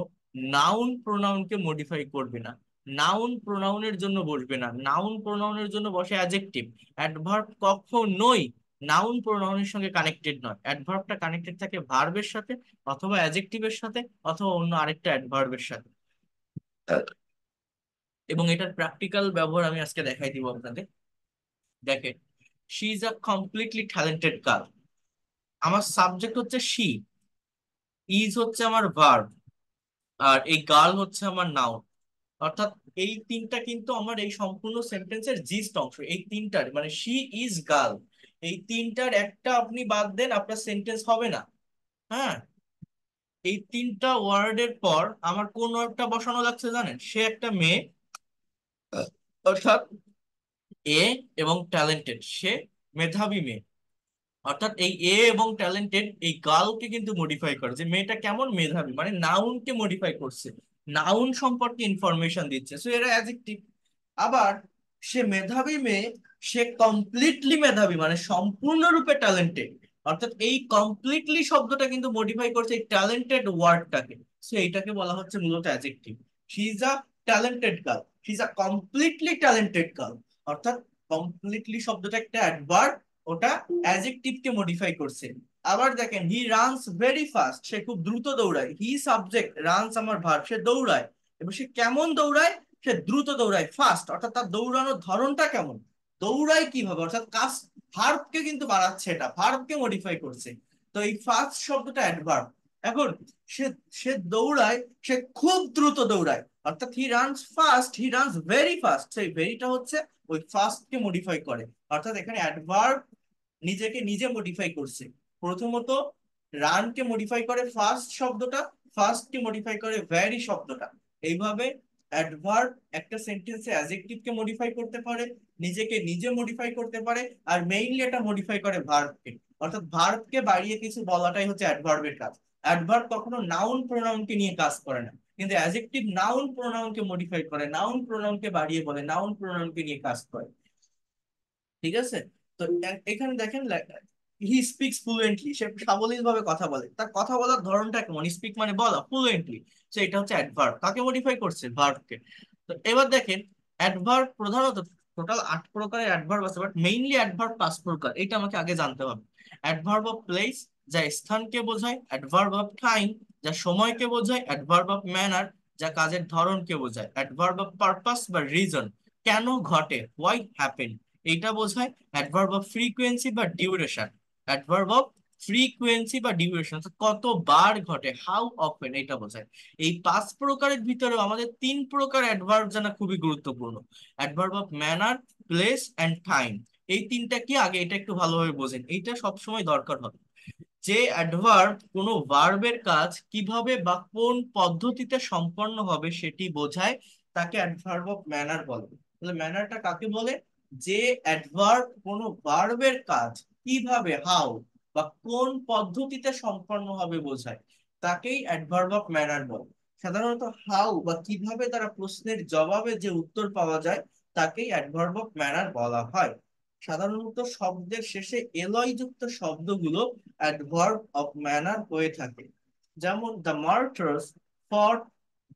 নাউন প্রোনাউনকে মডিফাই করবে না নাউন প্রোনাউনের জন্য বসবে না নাউন প্রোনাউনের জন্য বসে অ্যাজেকটিভ অ্যাডভার্ব কখনোই নাউন প্রোনাউনের সঙ্গে কানেক্টেড নয় অ্যাডভার্বটা কানেক্টেড থাকে ভার্বের সাথে অথবা অ্যাডজেক্টিভের সাথে অথবা অন্য আরেকটা অ্যাডভার্বের সাথে এবং এটার প্র্যাকটিক্যাল ব্যবহার আমি আজকে দেখাই দিব আপনাদের দেখেন she is a completely talented girl আমার সাবজেক্ট হচ্ছে শি ইজ হচ্ছে আমার ভার্ব আর এই গার্ল হচ্ছে আমার নাউন অর্থাৎ এই তিনটা কিন্তু আমার এই সম্পূর্ণ সেন্টেন্সের জিস্ট অংশ এই তিনটার মানে শি ইজ গার্ল এই তিনটার একটা আপনি বাদ দেন আপনার সেন্টেন্স হবে না হ্যাঁ এই তিনটা ওয়ার্ডের পর আমার কোন ওয়ার্ডটা বসানো লাগছে জানেন সে একটা মেয়ে অর্থাৎ এ এবং ট্যালেন্টেড সে মেধাবী মেয়ে অর্থাৎ এই এ এবং ট্যালেন্টেড এই গালকে কিন্তু মডিফাই করে যে মেয়েটা কেমন মেধাবী মানে নাউনকে মডিফাই করছে নাউন সম্পর্কে ইনফরমেশন দিচ্ছে সো এরা অ্যাজেক্টিভ আবার সে মেধাবী মেয়ে সে কমপ্লিটলি মেধাবী মানে সম্পূর্ণরূপে ট্যালেন্টেড অর্থাৎ এই কমপ্লিটলি শব্দটা কিন্তু মডিফাই করছে এই ট্যালেন্টেড ওয়ার্ডটাকে সো এইটাকে বলা হচ্ছে মূলত adjective he is a talented girl he is a completely talented girl অর্থাৎ কমপ্লিটলি শব্দটা একটা অ্যাডভার্ব ওটা অ্যাজেক্টিভকে মডিফাই করছে আবার দেখেন হি রানস ভেরি ফাস্ট সে খুব দ্রুত দৌড়ায় হি সাবজেক্ট রানস আমার ভার্ব সে দৌড়ায় এবং সে কেমন দৌড়ায় সে দ্রুত দৌড়ায় ফাস্ট অর্থাৎ তার দৌড়ানোর ধরনটা কেমন দৌড়ায় কিভাবে অর্থাৎ কাজ ভার্বকে কিন্তু বাড়াচ্ছে এটা ভার্বকে মডিফাই করছে তো এই ফার্স্ট শব্দটা অ্যাডভার্ব এখন সে সে দৌড়ায় সে খুব দ্রুত দৌড়ায় অর্থাৎ he runs fast he runs very fast সেই ভেরিটা হচ্ছে ওই ফাস্টকে মডিফাই করে অর্থাৎ এখানে অ্যাডভার্ব নিজেকে নিজে মডিফাই করছে প্রথমত রানকে মডিফাই করে ফার্স্ট শব্দটা ফার্স্টকে মডিফাই করে ভ্যারি শব্দটা এইভাবে অ্যাডভার্ব একটা সেন্টেন্সে অ্যাজেক্টিভকে মডিফাই করতে পারে নিজেকে নিজে মডিফাই করতে পারে আর মেইনলি এটা মডিফাই করে ভার্বকে অর্থাৎ ভার্বকে বাড়িয়ে কিছু বলাটাই হচ্ছে অ্যাডভার্বের কাজ অ্যাডভার্ব কখনো নাউন প্রোনাউনকে নিয়ে কাজ করে না কিন্তু অ্যাজেক্টিভ নাউন প্রোনাউনকে মডিফাই করে নাউন প্রোনাউনকে বাড়িয়ে বলে নাউন প্রোনাউনকে নিয়ে কাজ করে ঠিক আছে তো এখানে দেখেন হি স্পিক্স ফ্লুয়েন্টলি সে সাবলীল ভাবে কথা বলে তার কথা বলার ধরনটা কেমন স্পিক মানে বলা ফ্লুয়েন্টলি সো এটা হচ্ছে অ্যাডভার্ব কাকে মডিফাই করছে ভার্বকে তো এবার দেখেন অ্যাডভার্ব প্রধানত টোটাল আট প্রকারের অ্যাডভার্ব আছে বাট মেইনলি অ্যাডভার্ব পাঁচ প্রকার এটা আমাকে আগে জানতে হবে অ্যাডভার্ব অফ প্লেস যা স্থানকে বোঝায় অ্যাডভার্ব অফ টাইম যা সময়কে বোঝায় অ্যাডভার্ব অফ ম্যানার যা কাজের ধরনকে বোঝায় অ্যাডভার্ব অফ পারপাস বা রিজন কেন ঘটে হোয়াই হ্যাপেন এটা বোঝায় অ্যাডভার্ব অফ ফ্রিকোয়েন্সি বা ডিউরেশন অ্যাডভার্ব অফ ফ্রিকুয়েন্সি বা ডিউরেশন কতবার ঘটে হাউ অফেন এটা বোঝায় এই পাঁচ প্রকারের ভিতরে আমাদের তিন প্রকার অ্যাডভার্ব জানা খুবই গুরুত্বপূর্ণ adverb of manner place and time এই তিনটা কি আগে এটা একটু ভালোভাবে বোঝেন এইটা সবসময় দরকার হবে যে অ্যাডভার্ব কোনো ভার্বের কাজ কিভাবে বা কোন পদ্ধতিতে সম্পন্ন হবে সেটি বোঝায় তাকে অ্যাডভার্ব অফ ম্যানার বলে তাহলে ম্যানারটা কাকে বলে যে অ্যাডভার্ব কোনো ভার্বের কাজ কিভাবে হাউ বা কোন পদ্ধতিতে সম্পন্ন হবে বোঝায় তাকেই অ্যাডভার্ব অফ ম্যানার বলে সাধারণত হাউ বা কিভাবে তারা প্রশ্নের জবাবে যে উত্তর পাওয়া যায় তাকেই অ্যাডভার্ব অফ ম্যানার বলা হয় সাধারণত শব্দের শেষে এলয় যুক্ত শব্দগুলো অ্যাডভার্ব অফ ম্যানার হয়ে থাকে যেমন দ্য মার্টার্স ফট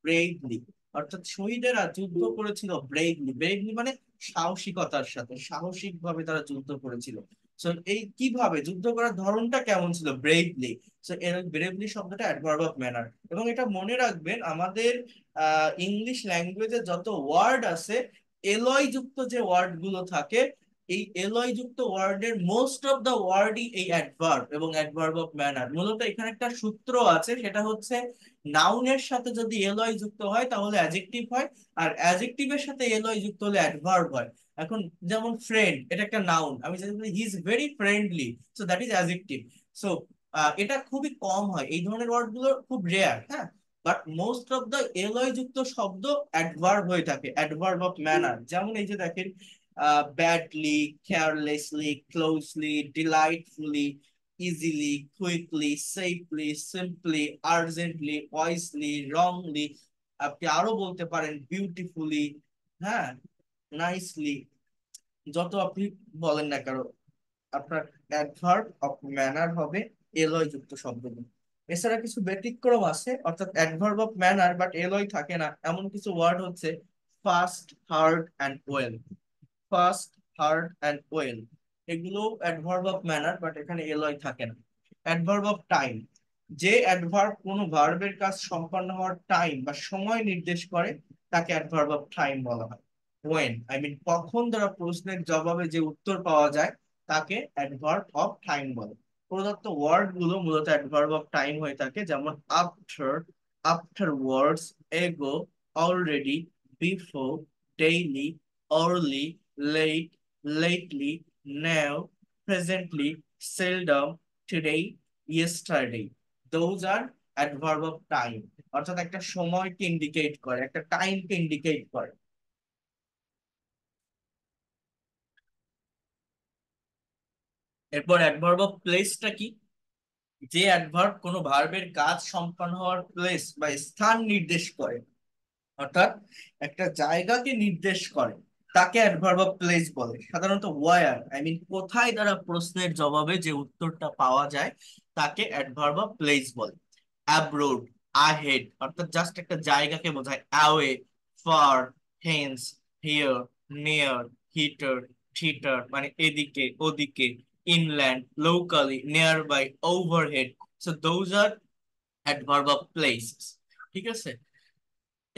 ব্রেভলি অর্থাৎ শহীদেরা যুদ্ধ করেছিল ব্রেভলি ব্রেভলি মানে সাহসিকতার সাথে সাহসিকভাবে তারা যুদ্ধ করেছিল সো এই কিভাবে যুদ্ধ করার ধরনটা কেমন ছিল ব্রেভলি সো এর ব্রেভলি শব্দটা অ্যাডভার্ব অফ ম্যানার এবং এটা মনে রাখবেন আমাদের ইংলিশ ল্যাঙ্গুয়েজে যত ওয়ার্ড আছে এলয় যুক্ত যে ওয়ার্ড গুলো থাকে এই এলয় যুক্ত ওয়ার্ডের মোস্ট অফ দা ওয়ার্ডই এই অ্যাডভার্ব এবং অ্যাডভার্ব অফ ম্যানার মূলত এখানে একটা সূত্র আছে সেটা হচ্ছে নাউনের সাথে যদি এলয় যুক্ত হয় তাহলে অ্যাজেক্টিভ হয় আর অ্যাজেক্টিভের সাথে এলয় যুক্ত হলে অ্যাডভার্ব হয় এখন যেমন ফ্রেন্ড এটা একটা নাউন আমি he is very friendly so that is adjective so এটা খুবই কম হয় এই ধরনের ওয়ার্ডগুলো খুব রেয়ার হ্যাঁ but most of the ly যুক্ত শব্দ অ্যাডভার্ব হয়ে থাকে অ্যাডভার্ব অফ ম্যানার যেমন এই যে দেখেন badly carelessly closely delightfully easily quickly safely simply urgently wisely wrongly আপনি আরো বলতে পারেন বিউটিফুলি হ্যাঁ নাইসলি যত আপনি বলেন না কারো আপনার অ্যাডভার্ব অফ ম্যানার হবে এলয় যুক্ত শব্দগুলো এছাড়া কিছু ব্যতিক্রম আছে অর্থাৎ adverb of manner but ly থাকে না এমন কিছু ওয়ার্ড হচ্ছে fast hard and well fast hard and well এগুলো অ্যাডভার্ব অফ ম্যানার বাট এখানে এলয় থাকে না অ্যাডভার্ব অফ টাইম যে অ্যাডভার্ব কোনো ভার্বের কাজ সম্পন্ন হওয়ার টাইম বা সময় নির্দেশ করে তাকে অ্যাডভার্ব অফ টাইম বলা হয় ওয়েন আই মিন কখন দ্বারা প্রশ্নের জবাবে যে উত্তর পাওয়া যায় তাকে অ্যাডভার্ব অফ টাইম বলে প্রদত্ত ওয়ার্ড গুলো মূলত অ্যাডভার্ব অফ টাইম হয়ে থাকে যেমন after after words ago already before daily early late lately now presently seldom today yesterday those are adverb of time অর্থাৎ একটা সময়কে ইন্ডিকেট করে একটা টাইমকে ইন্ডিকেট করে এরপর অ্যাডভার্ব অফ প্লেসটা কি যে অ্যাডভার্ব কোনো ভার্বের কাজ সম্পন্ন হওয়ার প্লেস বা স্থান নির্দেশ করে অর্থাৎ একটা জায়গাকে নির্দেশ করে তাকে অ্যাডভার্ব অফ প্লেস বলে সাধারণত ওয়ার আই মিন কোথায় দ্বারা প্রশ্নের জবাবে যে উত্তরটা পাওয়া যায় তাকে অ্যাডভার্ব অফ প্লেস বলে অ্যাব্রোড আহেড অর্থাৎ জাস্ট একটা জায়গাকে বোঝায় away far hence here near hither thither মানে এদিকে ওদিকে inland, locally, nearby, overhead. So those are adverb of places. ঠিক আছে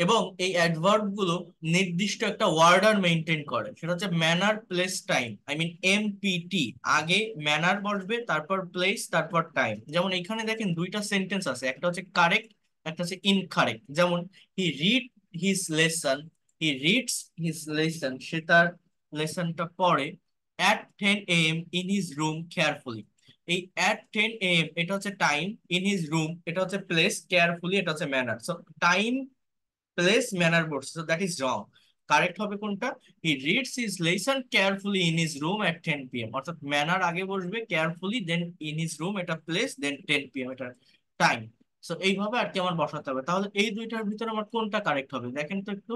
এবং এই অ্যাডভার্ব গুলো নির্দিষ্ট একটা ওয়ার্ডার মেনটেন করে সেটা হচ্ছে manner place time I mean MPT আগে ম্যানার বসবে তারপর প্লেস তারপর টাইম যেমন এখানে দেখেন দুইটা সেন্টেন্স আছে একটা হচ্ছে কারেক্ট একটা হচ্ছে ইনকারেক্ট যেমন he read his lesson he reads his lesson সে তার লেসনটা পড়ে at ten AM in his room carefully এই অ্যাট টেন এম এটা হচ্ছে টাইম ইন হিজ রুম এটা হচ্ছে প্লেস কেয়ারফুলি এটা হচ্ছে manner so time place manner বলছে so that is wrong correct হবে কোনটা he is lesson carefully in room at ten PM অর্থাৎ ম্যানার আগে বসবে carefully then in his room এটা প্লেস দেন টেন পিএম এটা টাইম সো এইভাবে আর কি আমার বসাতে হবে তাহলে এই দুইটার ভিতরে আমার কোনটা কারেক্ট হবে দেখেন তো একটু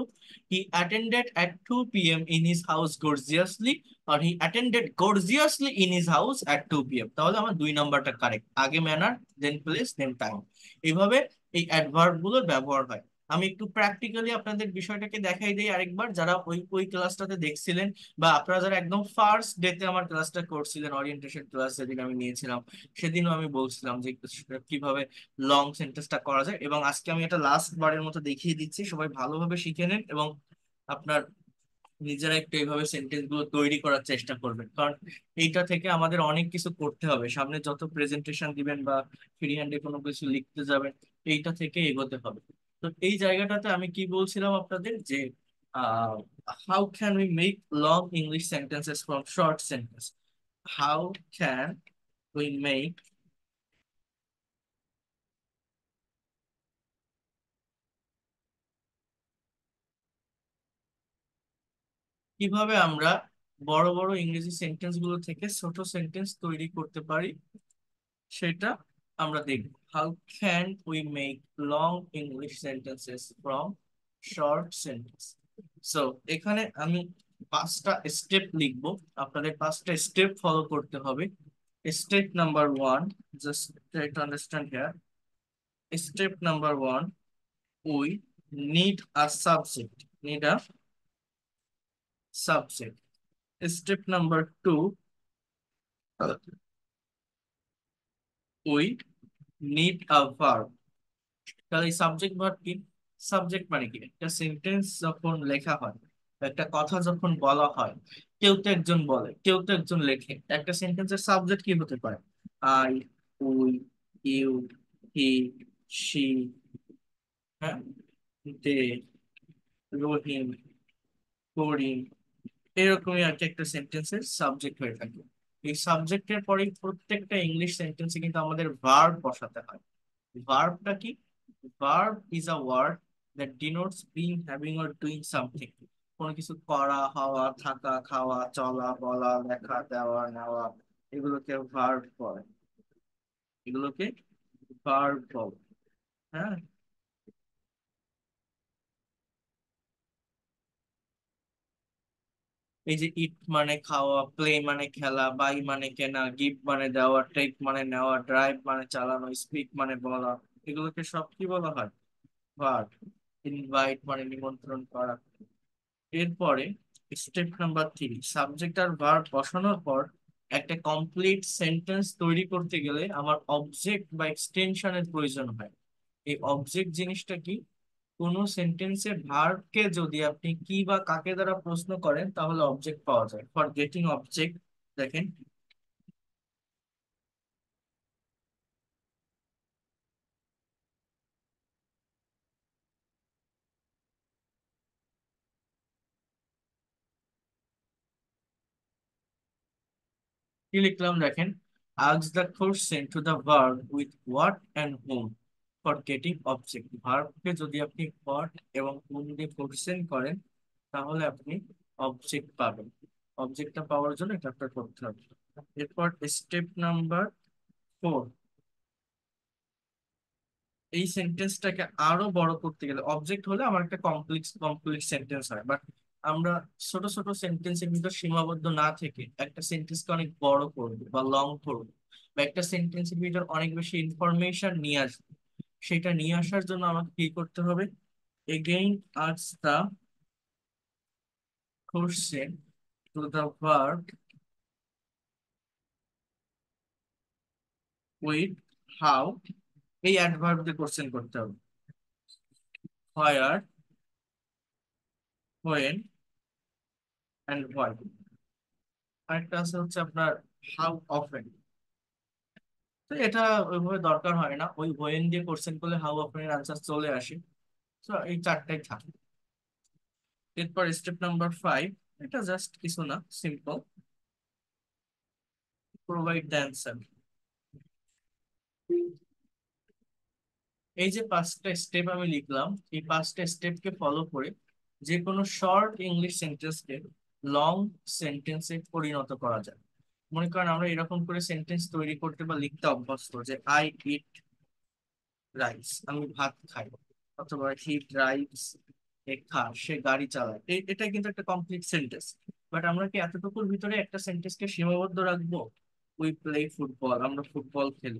he attended at two P M in his house gorgeously আর he attended gorgeously in his house at two P M তাহলে আমার দুই নাম্বারটা কারেক্ট আগে manner then place then time এইভাবে এই অ্যাডভার্ব গুলোর ব্যবহার হয় আমি একটু প্র্যাকটিক্যালি আপনাদের বিষয়টাকে দেখাই দিই আরেকবার যারা ওই ওই ক্লাসটাতে দেখছিলেন বা আপনারা যারা একদম ফার্স্ট ডেতে আমার ক্লাসটা করছিলেন ওরিয়েন্টেশন ক্লাস যেদিন আমি নিয়েছিলাম সেদিনও আমি বলছিলাম যে কিভাবে লং সেন্টেন্সটা করা যায় এবং আজকে আমি এটা লাস্ট বারের মতো দেখিয়ে দিচ্ছি সবাই ভালোভাবে শিখে নেন এবং আপনার নিজেরা একটু এইভাবে সেন্টেন্স গুলো তৈরি করার চেষ্টা করবেন কারণ এইটা থেকে আমাদের অনেক কিছু করতে হবে সামনে যত প্রেজেন্টেশন দিবেন বা ফ্রি হ্যান্ডে কোনো কিছু লিখতে যাবেন এইটা থেকে এগোতে হবে তো এই জায়গাটাতে আমি কি বলছিলাম আপনাদের যে how can we make long English sentences from short sentence how can we make কিভাবে আমরা বড় বড় ইংরেজি সেন্টেন্স গুলো থেকে ছোট সেন্টেন্স তৈরি করতে পারি সেটা আমরা দেখব How can we make long English sentences from short sentences? So, এখানে আমি পাঁচটা স্টেপ লিখব আপনাদের পাঁচটা স্টেপ ফলো করতে হবে step number one just try to understand here step number one we need a subject need a subject. Step number two, we need a verb তাহলে এই সাবজেক্ট কি সাবজেক্ট মানে কি একটা সেন্টেন্স যখন লেখা হয় একটা কথা যখন বলা হয় কেউ তো একজন বলে কেউ তো একজন লেখে একটা সেন্টেন্সের সাবজেক্ট কি হতে পারে I we you he she হ্যাঁ দে রহিম করিম এরকমই আর কি একটা সেন্টেন্সের সাবজেক্ট হয়ে থাকে এই সাবজেক্টের পরে প্রত্যেকটা ইংলিশ সেন্টেন্সে কিন্তু আমাদের ভার্ব বসাতে হয় ভার্বটা কি verb is a word that denotes being having or doing something কোনো কিছু করা হওয়া থাকা খাওয়া চলা বলা লেখা দেওয়া নেওয়া এগুলোকে ভার্ব বলে এগুলোকে ভার্ব বলে হ্যাঁ এই যে ইট মানে খাওয়া প্লে মানে খেলা বাই মানে কেনা গিফট মানে দেওয়া টেক মানে নেওয়া ড্রাইভ মানে চালানো স্পিক মানে বলা এগুলোকে সব কি বলা হয় ভার্ব ইনভাইট মানে নিমন্ত্রণ করা এরপরে স্টেপ নাম্বার থ্রি সাবজেক্ট আর ভার্ব বসানোর পর একটা কমপ্লিট সেন্টেন্স তৈরি করতে গেলে আমার অবজেক্ট বা এক্সটেনশনের প্রয়োজন হয় এই অবজেক্ট জিনিসটা কি কোনো সেন্টেন্সের ভার্বকে যদি আপনি কি বা কাকে দ্বারা প্রশ্ন করেন তাহলে অবজেক্ট পাওয়া যায় ফর গেটিং অবজেক্ট দেখেন কি লিখলাম দেখেন the course sent to the verb with what and home for getting object ভার্বকে যদি আপনি ফট এবং কোন দিয়ে কোশ্চেন করেন তাহলে আপনি অবজেক্ট পাবেন অবজেক্টটা পাওয়ার জন্য এটা একটা করতে হবে এরপর স্টেপ নাম্বার ফোর এই সেন্টেন্সটাকে আরো বড় করতে গেলে অবজেক্ট হলে আমার একটা কমপ্লেক্স কমপ্লেক্স সেন্টেন্স হয় বাট আমরা ছোট ছোট সেন্টেন্সের ভিতর সীমাবদ্ধ না থেকে একটা সেন্টেন্সকে অনেক বড় করবে বা লং করবে বা একটা সেন্টেন্সের ভিতর অনেক বেশি ইনফরমেশন নিয়ে আসবে সেটা নিয়ে আসার জন্য আমাকে কি করতে হবে again ask the question to the verb with how এই অ্যাডভার্ব দিয়ে কোশ্চেন করতে হবে হোয়ার হোয়েন অ্যান্ড হোয়াই আরেকটা আছে হচ্ছে আপনার হাউ অফেন্ড তো এটা ওইভাবে দরকার হয় না ওই ওয়েন দিয়ে কোশ্চেন করলে হাউ আপনার আনসার চলে আসে তো এই চারটাই থাকে এরপর স্টেপ নাম্বার ফাইভ এটা জাস্ট কিছু না সিম্পল প্রোভাইড দ্য অ্যান্সার এই যে পাঁচটা স্টেপ আমি লিখলাম এই পাঁচটা স্টেপকে ফলো করে যে কোনো শর্ট ইংলিশ সেন্টেন্সকে লং সেন্টেন্সে পরিণত করা যায় মনে করেন আমরা এরকম করে সেন্টেন্স তৈরি করতে বা লিখতে অভ্যস্ত যে আই ইট রাইস আমি ভাত খাই অথবা হি ড্রাইভস এ কার সে গাড়ি চালায় এটা কিন্তু একটা কমপ্লিট সেন্টেন্স বাট আমরা কি এতটুকুর ভিতরে একটা সেন্টেন্সকে সীমাবদ্ধ রাখবো উই প্লে ফুটবল আমরা ফুটবল খেলি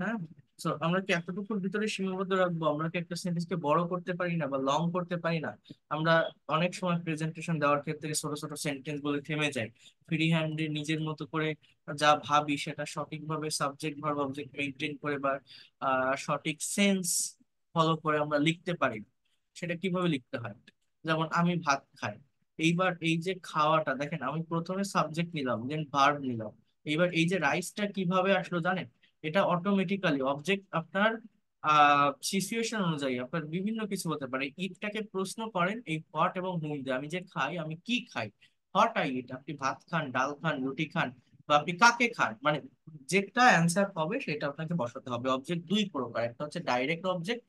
হ্যাঁ সো আমরা কি এতটুকুর ভিতরে সীমাবদ্ধ রাখবো আমরা কি একটা সেন্টেন্সকে বড় করতে পারি না বা লং করতে পারি না আমরা অনেক সময় প্রেজেন্টেশন দেওয়ার ক্ষেত্রে ছোট ছোট সেন্টেন্স বলে থেমে যাই ফ্রি হ্যান্ডে নিজের মতো করে যা ভাবি সেটা সঠিকভাবে সাবজেক্ট ভার্ব অবজেক্ট মেনটেন করে বা সঠিক সেন্স ফলো করে আমরা লিখতে পারি সেটা কিভাবে লিখতে হয় যেমন আমি ভাত খাই এইবার এই যে খাওয়াটা দেখেন আমি প্রথমে সাবজেক্ট নিলাম দেন ভার্ব নিলাম এইবার এই যে রাইসটা কিভাবে আসলো জানেন এটা অটোমেটিক্যালি অবজেক্ট আপনার সিচুয়েশন অনুযায়ী আপনার বিভিন্ন কিছু হতে পারে ইটটাকে প্রশ্ন করেন এই হট এবং হুম দিয়ে আমি যে খাই আমি কি খাই হট আই ইট আপনি ভাত খান ডাল খান রুটি খান বা আপনি কাকে খান মানে যেটা অ্যান্সার হবে সেটা আপনাকে বসাতে হবে অবজেক্ট দুই প্রকার একটা হচ্ছে ডাইরেক্ট অবজেক্ট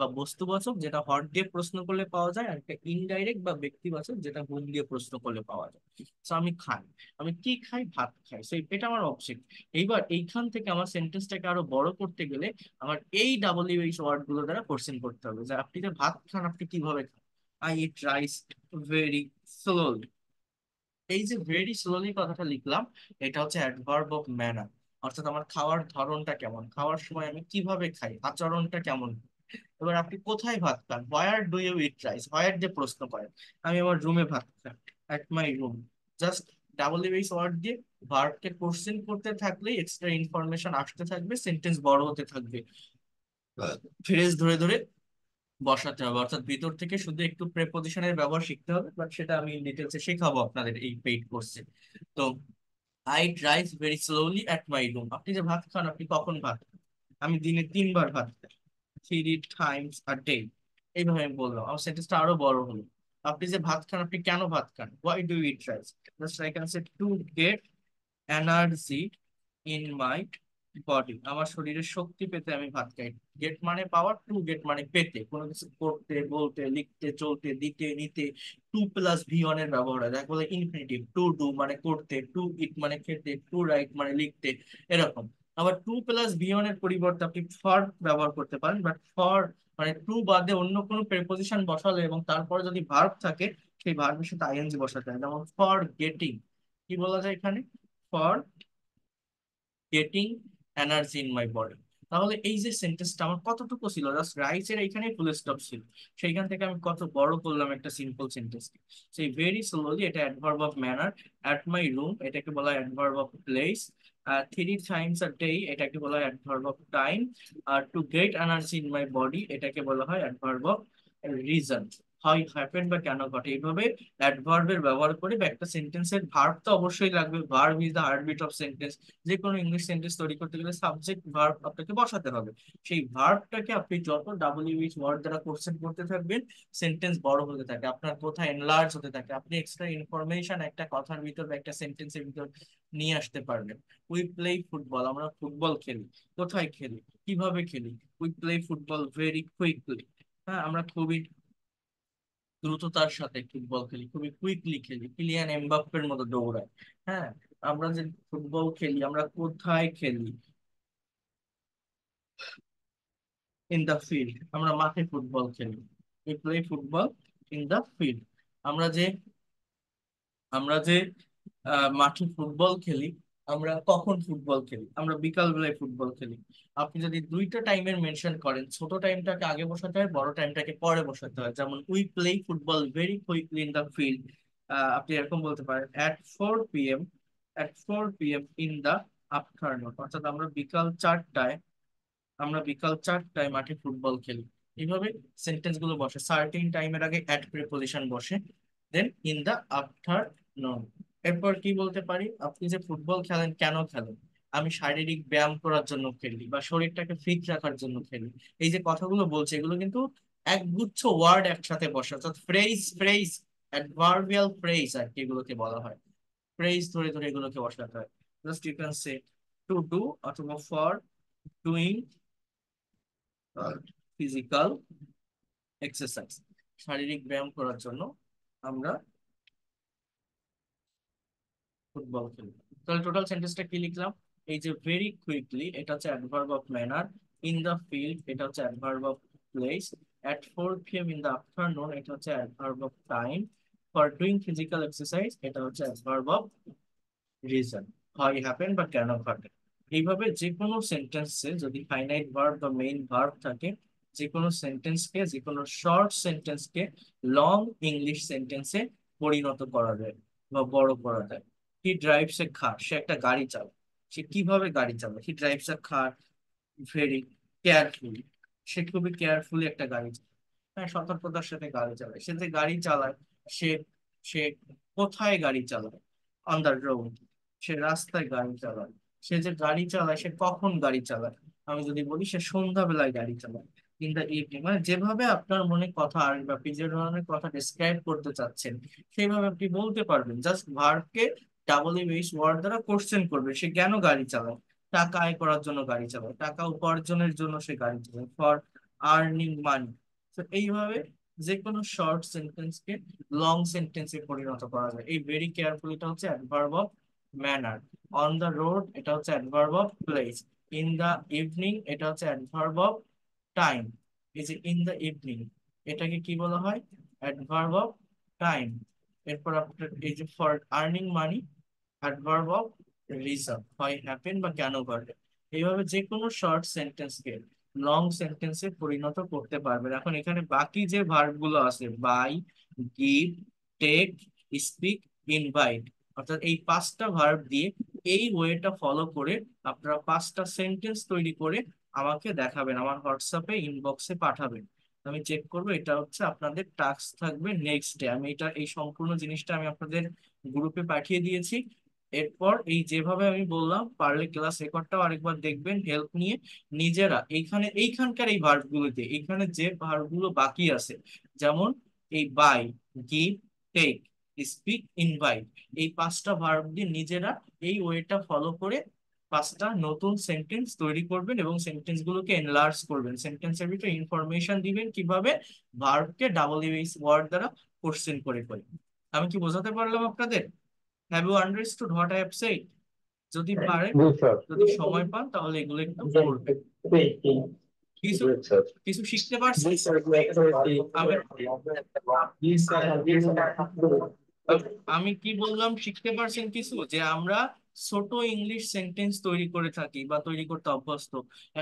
বা বস্তুবাচক যেটা হট দিয়ে প্রশ্ন করলে পাওয়া যায় আর একটা ইনডাইরেক্ট বা ব্যক্তিবাচক যেটা গুণ দিয়ে প্রশ্ন করলে পাওয়া যায় সো আমি খাই আমি কি খাই ভাত খাই সো এটা আমার অবজেক্ট এইবার এইখান থেকে আমার সেন্টেন্সটাকে আরো বড় করতে গেলে আমার এই ডাবলিউ এইচ ওয়ার্ড গুলো দ্বারা কোশ্চেন করতে হবে যে আপনি যে ভাত খান আপনি কিভাবে খান I eat rice very slowly এই যে ভেরি স্লোলি কথাটা লিখলাম এটা হচ্ছে অ্যাডভার্ব অফ ম্যানার অর্থাৎ আমার খাওয়ার ধরনটা কেমন খাওয়ার সময় আমি কিভাবে খাই আচরণটা কেমন এবার আপনি কোথায় ভাত খান where do you eat rice where দিয়ে প্রশ্ন করেন আমি আমার রুমে ভাত খান at my room just W word দিয়ে ভার্বকে কোশ্চেন করতে থাকলে এক্সট্রা ইনফরমেশন আসতে থাকবে সেন্টেন্স বড় হতে থাকবে ফ্রেজ ধরে ধরে বসাতে হবে অর্থাৎ ভিতর থেকে শুধু একটু প্রেপোজিশনের ব্যবহার শিখতে হবে বাট সেটা আমি ডিটেলসে শেখাবো আপনাদের এই পেইড কোর্সে তো I rice very slowly at my room আপনি যে ভাত খান আপনি কখন ভাত খান আমি দিনে তিনবার ভাত খাই থ্রি টাইমস আ ডে এইভাবে আমি বললাম আমার সেন্টেন্সটা আরো বড় হলো আপনি যে ভাত খান আপনি কেন ভাত খান why do eat rice just I can say to get energy in my body আমার শরীরে শক্তি পেতে আমি ভাত খাই গেট মানে পাওয়ার টু গেট মানে পেতে কোনো কিছু করতে বলতে লিখতে চলতে দিতে নিতে টু প্লাস ভি অনের ব্যবহার হয় দেখো ইনফিনিটিভ টু ডু মানে করতে টু ইট মানে খেতে টু রাইট মানে লিখতে এরকম আবার টু প্লাস বিওয়ান এর পরিবর্তে আপনি ফর ব্যবহার করতে পারেন বাট ফর মানে টু বাদে অন্য কোনো প্রেপোজিশন বসালে এবং তারপরে যদি ভার্ভ থাকে সেই ভার্ভের সাথে আইএনজি বসাতে হয় যেমন ফর গেটিং কি বলা যায় এখানে for getting energy in my body তাহলে এই যে সেন্টেন্সটা আমার কতটুকু ছিল জাস্ট রাইসের এখানে ফুল স্টপ ছিল সেইখান থেকে আমি কত বড় করলাম একটা সিম্পল সেন্টেন্স সেই ভেরি স্লোলি এটা adverb of manner at my room এটাকে বলা হয় adverb of place three times a day এটাকে বলা হয় অ্যাডভার্ব অফ টাইম আর to get energy in my body এটাকে বলা হয় অ্যাডভার্ব অফ রিজন হয় হ্যাপেন বা কেন ঘটে এইভাবে অ্যাডভার্বের ব্যবহার করে বা একটা সেন্টেন্সের ভার্ব তো অবশ্যই লাগবে verb is the heartbeat of sentence যে কোনো ইংলিশ সেন্টেন্স তৈরি করতে গেলে সাবজেক্ট ভার্ব আপনাকে বসাতে হবে সেই ভার্বটাকে আপনি যত ডাব্লিউ এইচ ওয়ার্ড দ্বারা কোশ্চেন করতে থাকবেন সেন্টেন্স বড় হতে থাকে আপনার কোথায় এনলার্জ হতে থাকে আপনি এক্সট্রা ইনফরমেশন একটা কথার ভিতর বা একটা সেন্টেন্সের ভিতর নিয়ে আসতে পারবেন উই প্লে ফুটবল আমরা ফুটবল খেলি কোথায় খেলি কিভাবে খেলি we play football very quickly হ্যাঁ আমরা খুবই দ্রুততার সাথে ফুটবল খেলি খুবই কুইকলি খেলি কিলিয়ান এমবাপ্পের মতো দৌড়ায় হ্যাঁ আমরা যে ফুটবল খেলি আমরা কোথায় খেলি ইন দা ফিল্ড আমরা মাঠে ফুটবল খেলি we play football in the field আমরা যে আমরা যে মাঠে ফুটবল খেলি আমরা কখন ফুটবল খেলি আমরা বিকালবেলায় ফুটবল খেলি আপনি যদি দুইটা টাইমের মেনশন করেন ছোট টাইমটাকে আগে বসাতে হয় বড় টাইমটাকে পরে বসাতে হয় যেমন we play football very quickly in the field আপনি এরকম বলতে পারেন at four P M at four P M in the afternoon অর্থাৎ আমরা বিকাল চারটায় আমরা বিকাল চারটায় মাঠে ফুটবল খেলি এইভাবে সেন্টেন্স গুলো বসে সার্টিন টাইমের আগে অ্যাট প্রিপোজিশন বসে দেন ইন দ্য আফটারনুন এরপর কি বলতে পারি আপনি যে ফুটবল খেলেন কেন খেলেন আমি শারীরিক ব্যায়াম করার জন্য খেলি বা শরীরটাকে ফিট রাখার জন্য খেলি এই যে কথাগুলো বলছে এগুলো কিন্তু একগুচ্ছ ওয়ার্ড একসাথে বসে অর্থাৎ ফ্রেজ ফ্রেজ অ্যাডভার্বিয়াল ফ্রেজ আর কি এগুলোকে বলা হয় ফ্রেজ ধরে ধরে এগুলোকে বসাতে হয় just you can say to do অথবা ফর ডুইং ফিজিক্যাল এক্সারসাইজ শারীরিক ব্যায়াম করার জন্য আমরা ফুটবল খেলি তাহলে টোটাল সেন্টেন্সটা কি লিখলাম এই যে ভেরি কুইকলি এটা হচ্ছে adverb of manner in the field এটা হচ্ছে adverb of place at four PM in the afternoon এটা হচ্ছে adverb of time for doing physical exercise এটা হচ্ছে অ্যাডভার্ব অফ রিজন হয় হ্যাপেন বা কেন ঘটে এইভাবে যে কোনো সেন্টেন্সে যদি ফাইনাইট ভার্ব বা মেইন ভার্ব থাকে যে কোনো সেন্টেন্সকে যে কোনো শর্ট সেন্টেন্সকে লং ইংলিশ সেন্টেন্সে পরিণত করা যায় বা বড় করা যায় হি ড্রাইভস এ খার সে একটা গাড়ি চালায় সে কিভাবে গাড়ি চালায় হি ড্রাইভস এ খার ভেরি কেয়ারফুলি সে খুবই কেয়ারফুলি একটা গাড়ি চালায় হ্যাঁ সতর্কতার সাথে গাড়ি চালায় সে যে গাড়ি চালায় সে সে কোথায় গাড়ি চালায় অন দ্য রোড সে রাস্তায় গাড়ি চালায় সে যে গাড়ি চালায় সে কখন গাড়ি চালায় আমি যদি বলি সে সন্ধ্যাবেলায় গাড়ি চালায় ইন দ্য ইভিনিং মানে যেভাবে আপনার মনে কথা আসবে আপনি যে ধরনের কথা ডিসক্রাইব করতে চাচ্ছেন সেইভাবে আপনি বলতে পারবেন জাস্ট ভারকে ডাব্লিউএইচ ওয়ার্ড দ্বারা কোশ্চেন করবে সে কেন গাড়ি চালায় টাকা আয় করার জন্য গাড়ি চালায় টাকা উপার্জনের জন্য সে গাড়ি চালায় ফর আর্নিং মানি তো এইভাবে যে কোনো শর্ট সেন্টেন্সকে লং সেন্টেন্সে পরিণত করা যায় এই ভেরি কেয়ারফুল এটা হচ্ছে adverb of manner on the road এটা হচ্ছে adverb of place in the evening এটা হচ্ছে অ্যাডভার্ব অফ টাইম এই যে ইন দ্য ইভিনিং এটাকে কি বলা হয় অ্যাডভার্ব অফ টাইম এরপর আপনার এই যে for earning money adverb of reason হয় হ্যাপেন বা কেন ঘটে এইভাবে যে কোনো শর্ট সেন্টেন্সকে লং সেন্টেন্সে পরিণত করতে পারবেন এখন এখানে বাকি যে ভার্বগুলো আছে buy give take speak invite অর্থাৎ এই পাঁচটা ভার্ব দিয়ে এই ওয়েটা ফলো করে আপনারা পাঁচটা সেন্টেন্স তৈরি করে আমাকে দেখাবেন আমার হোয়াটসঅ্যাপে ইনবক্সে পাঠাবেন আমি চেক করব এটা হচ্ছে আপনাদের টাস্ক থাকবে নেক্সট ডে আমি এটা এই সম্পূর্ণ জিনিসটা আমি আপনাদের গ্রুপে পাঠিয়ে দিয়েছি এরপর এই যেভাবে আমি বললাম পারলে ক্লাস রেকর্ডটাও আরেকবার দেখবেন হেল্প নিয়ে নিজেরা এইখানে এইখানকার এই ভার্ভগুলোতে এইখানে যে ভার্ভগুলো বাকি আছে যেমন এই buy give take speak invite এই পাঁচটা ভার্ব দিয়ে নিজেরা এই ওয়েটা ফলো করে পাঁচটা নতুন সেন্টেন্স তৈরি করবেন এবং সেন্টেন্স গুলোকে এনলার্জ করবেন সেন্টেন্সের ভিতরে ইনফরমেশন দিবেন কিভাবে ভার্বকে ডাবল ইউএস ওয়ার্ড দ্বারা কোশ্চেন করে করে আমি কি বোঝাতে পারলাম আপনাদের have you understood what I have said যদি হ্যাঁ, পারেন যদি সময় পান তাহলে এগুলো একটু করবেন কিছু কিছু শিখতে পারছেন আমি কি বললাম শিখতে পারছেন কিছু যে আমরা ছোট ইংলিশ সেন্টেন্স তৈরি করে থাকি বা তৈরি করতে অভ্যস্ত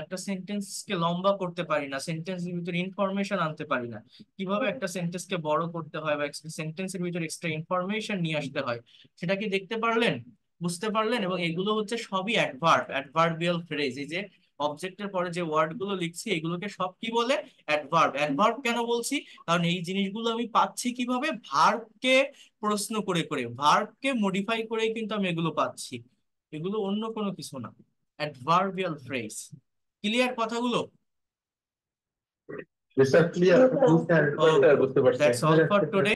একটা সেন্টেন্সকে লম্বা করতে পারি না সেন্টেন্সের ভিতরে ইনফরমেশন আনতে পারি না কিভাবে একটা সেন্টেন্সকে বড় করতে হয় বা সেন্টেন্সের ভিতরে এক্সট্রা ইনফরমেশন নিয়ে আসতে হয় সেটা কি দেখতে পারলেন বুঝতে পারলেন এবং এগুলো হচ্ছে সবই অ্যাডভার্ব অ্যাডভার্বিয়াল ফ্রেজ এই যে অবজেক্টের পরে যে ওয়ার্ডগুলো লিখছি এগুলোকে সব কি বলে অ্যাডভার্ব অ্যাডভার্ব কেন বলছি কারণ এই জিনিসগুলো আমি পাচ্ছি কিভাবে ভার্বকে প্রশ্ন করে করে ভার্বকে মডিফাই করে কিন্তু আমি এগুলো পাচ্ছি এগুলো অন্য কোনো কিছু না অ্যাডভার্বিয়াল ফ্রেজ ক্লিয়ার কথাগুলো Yes, oh,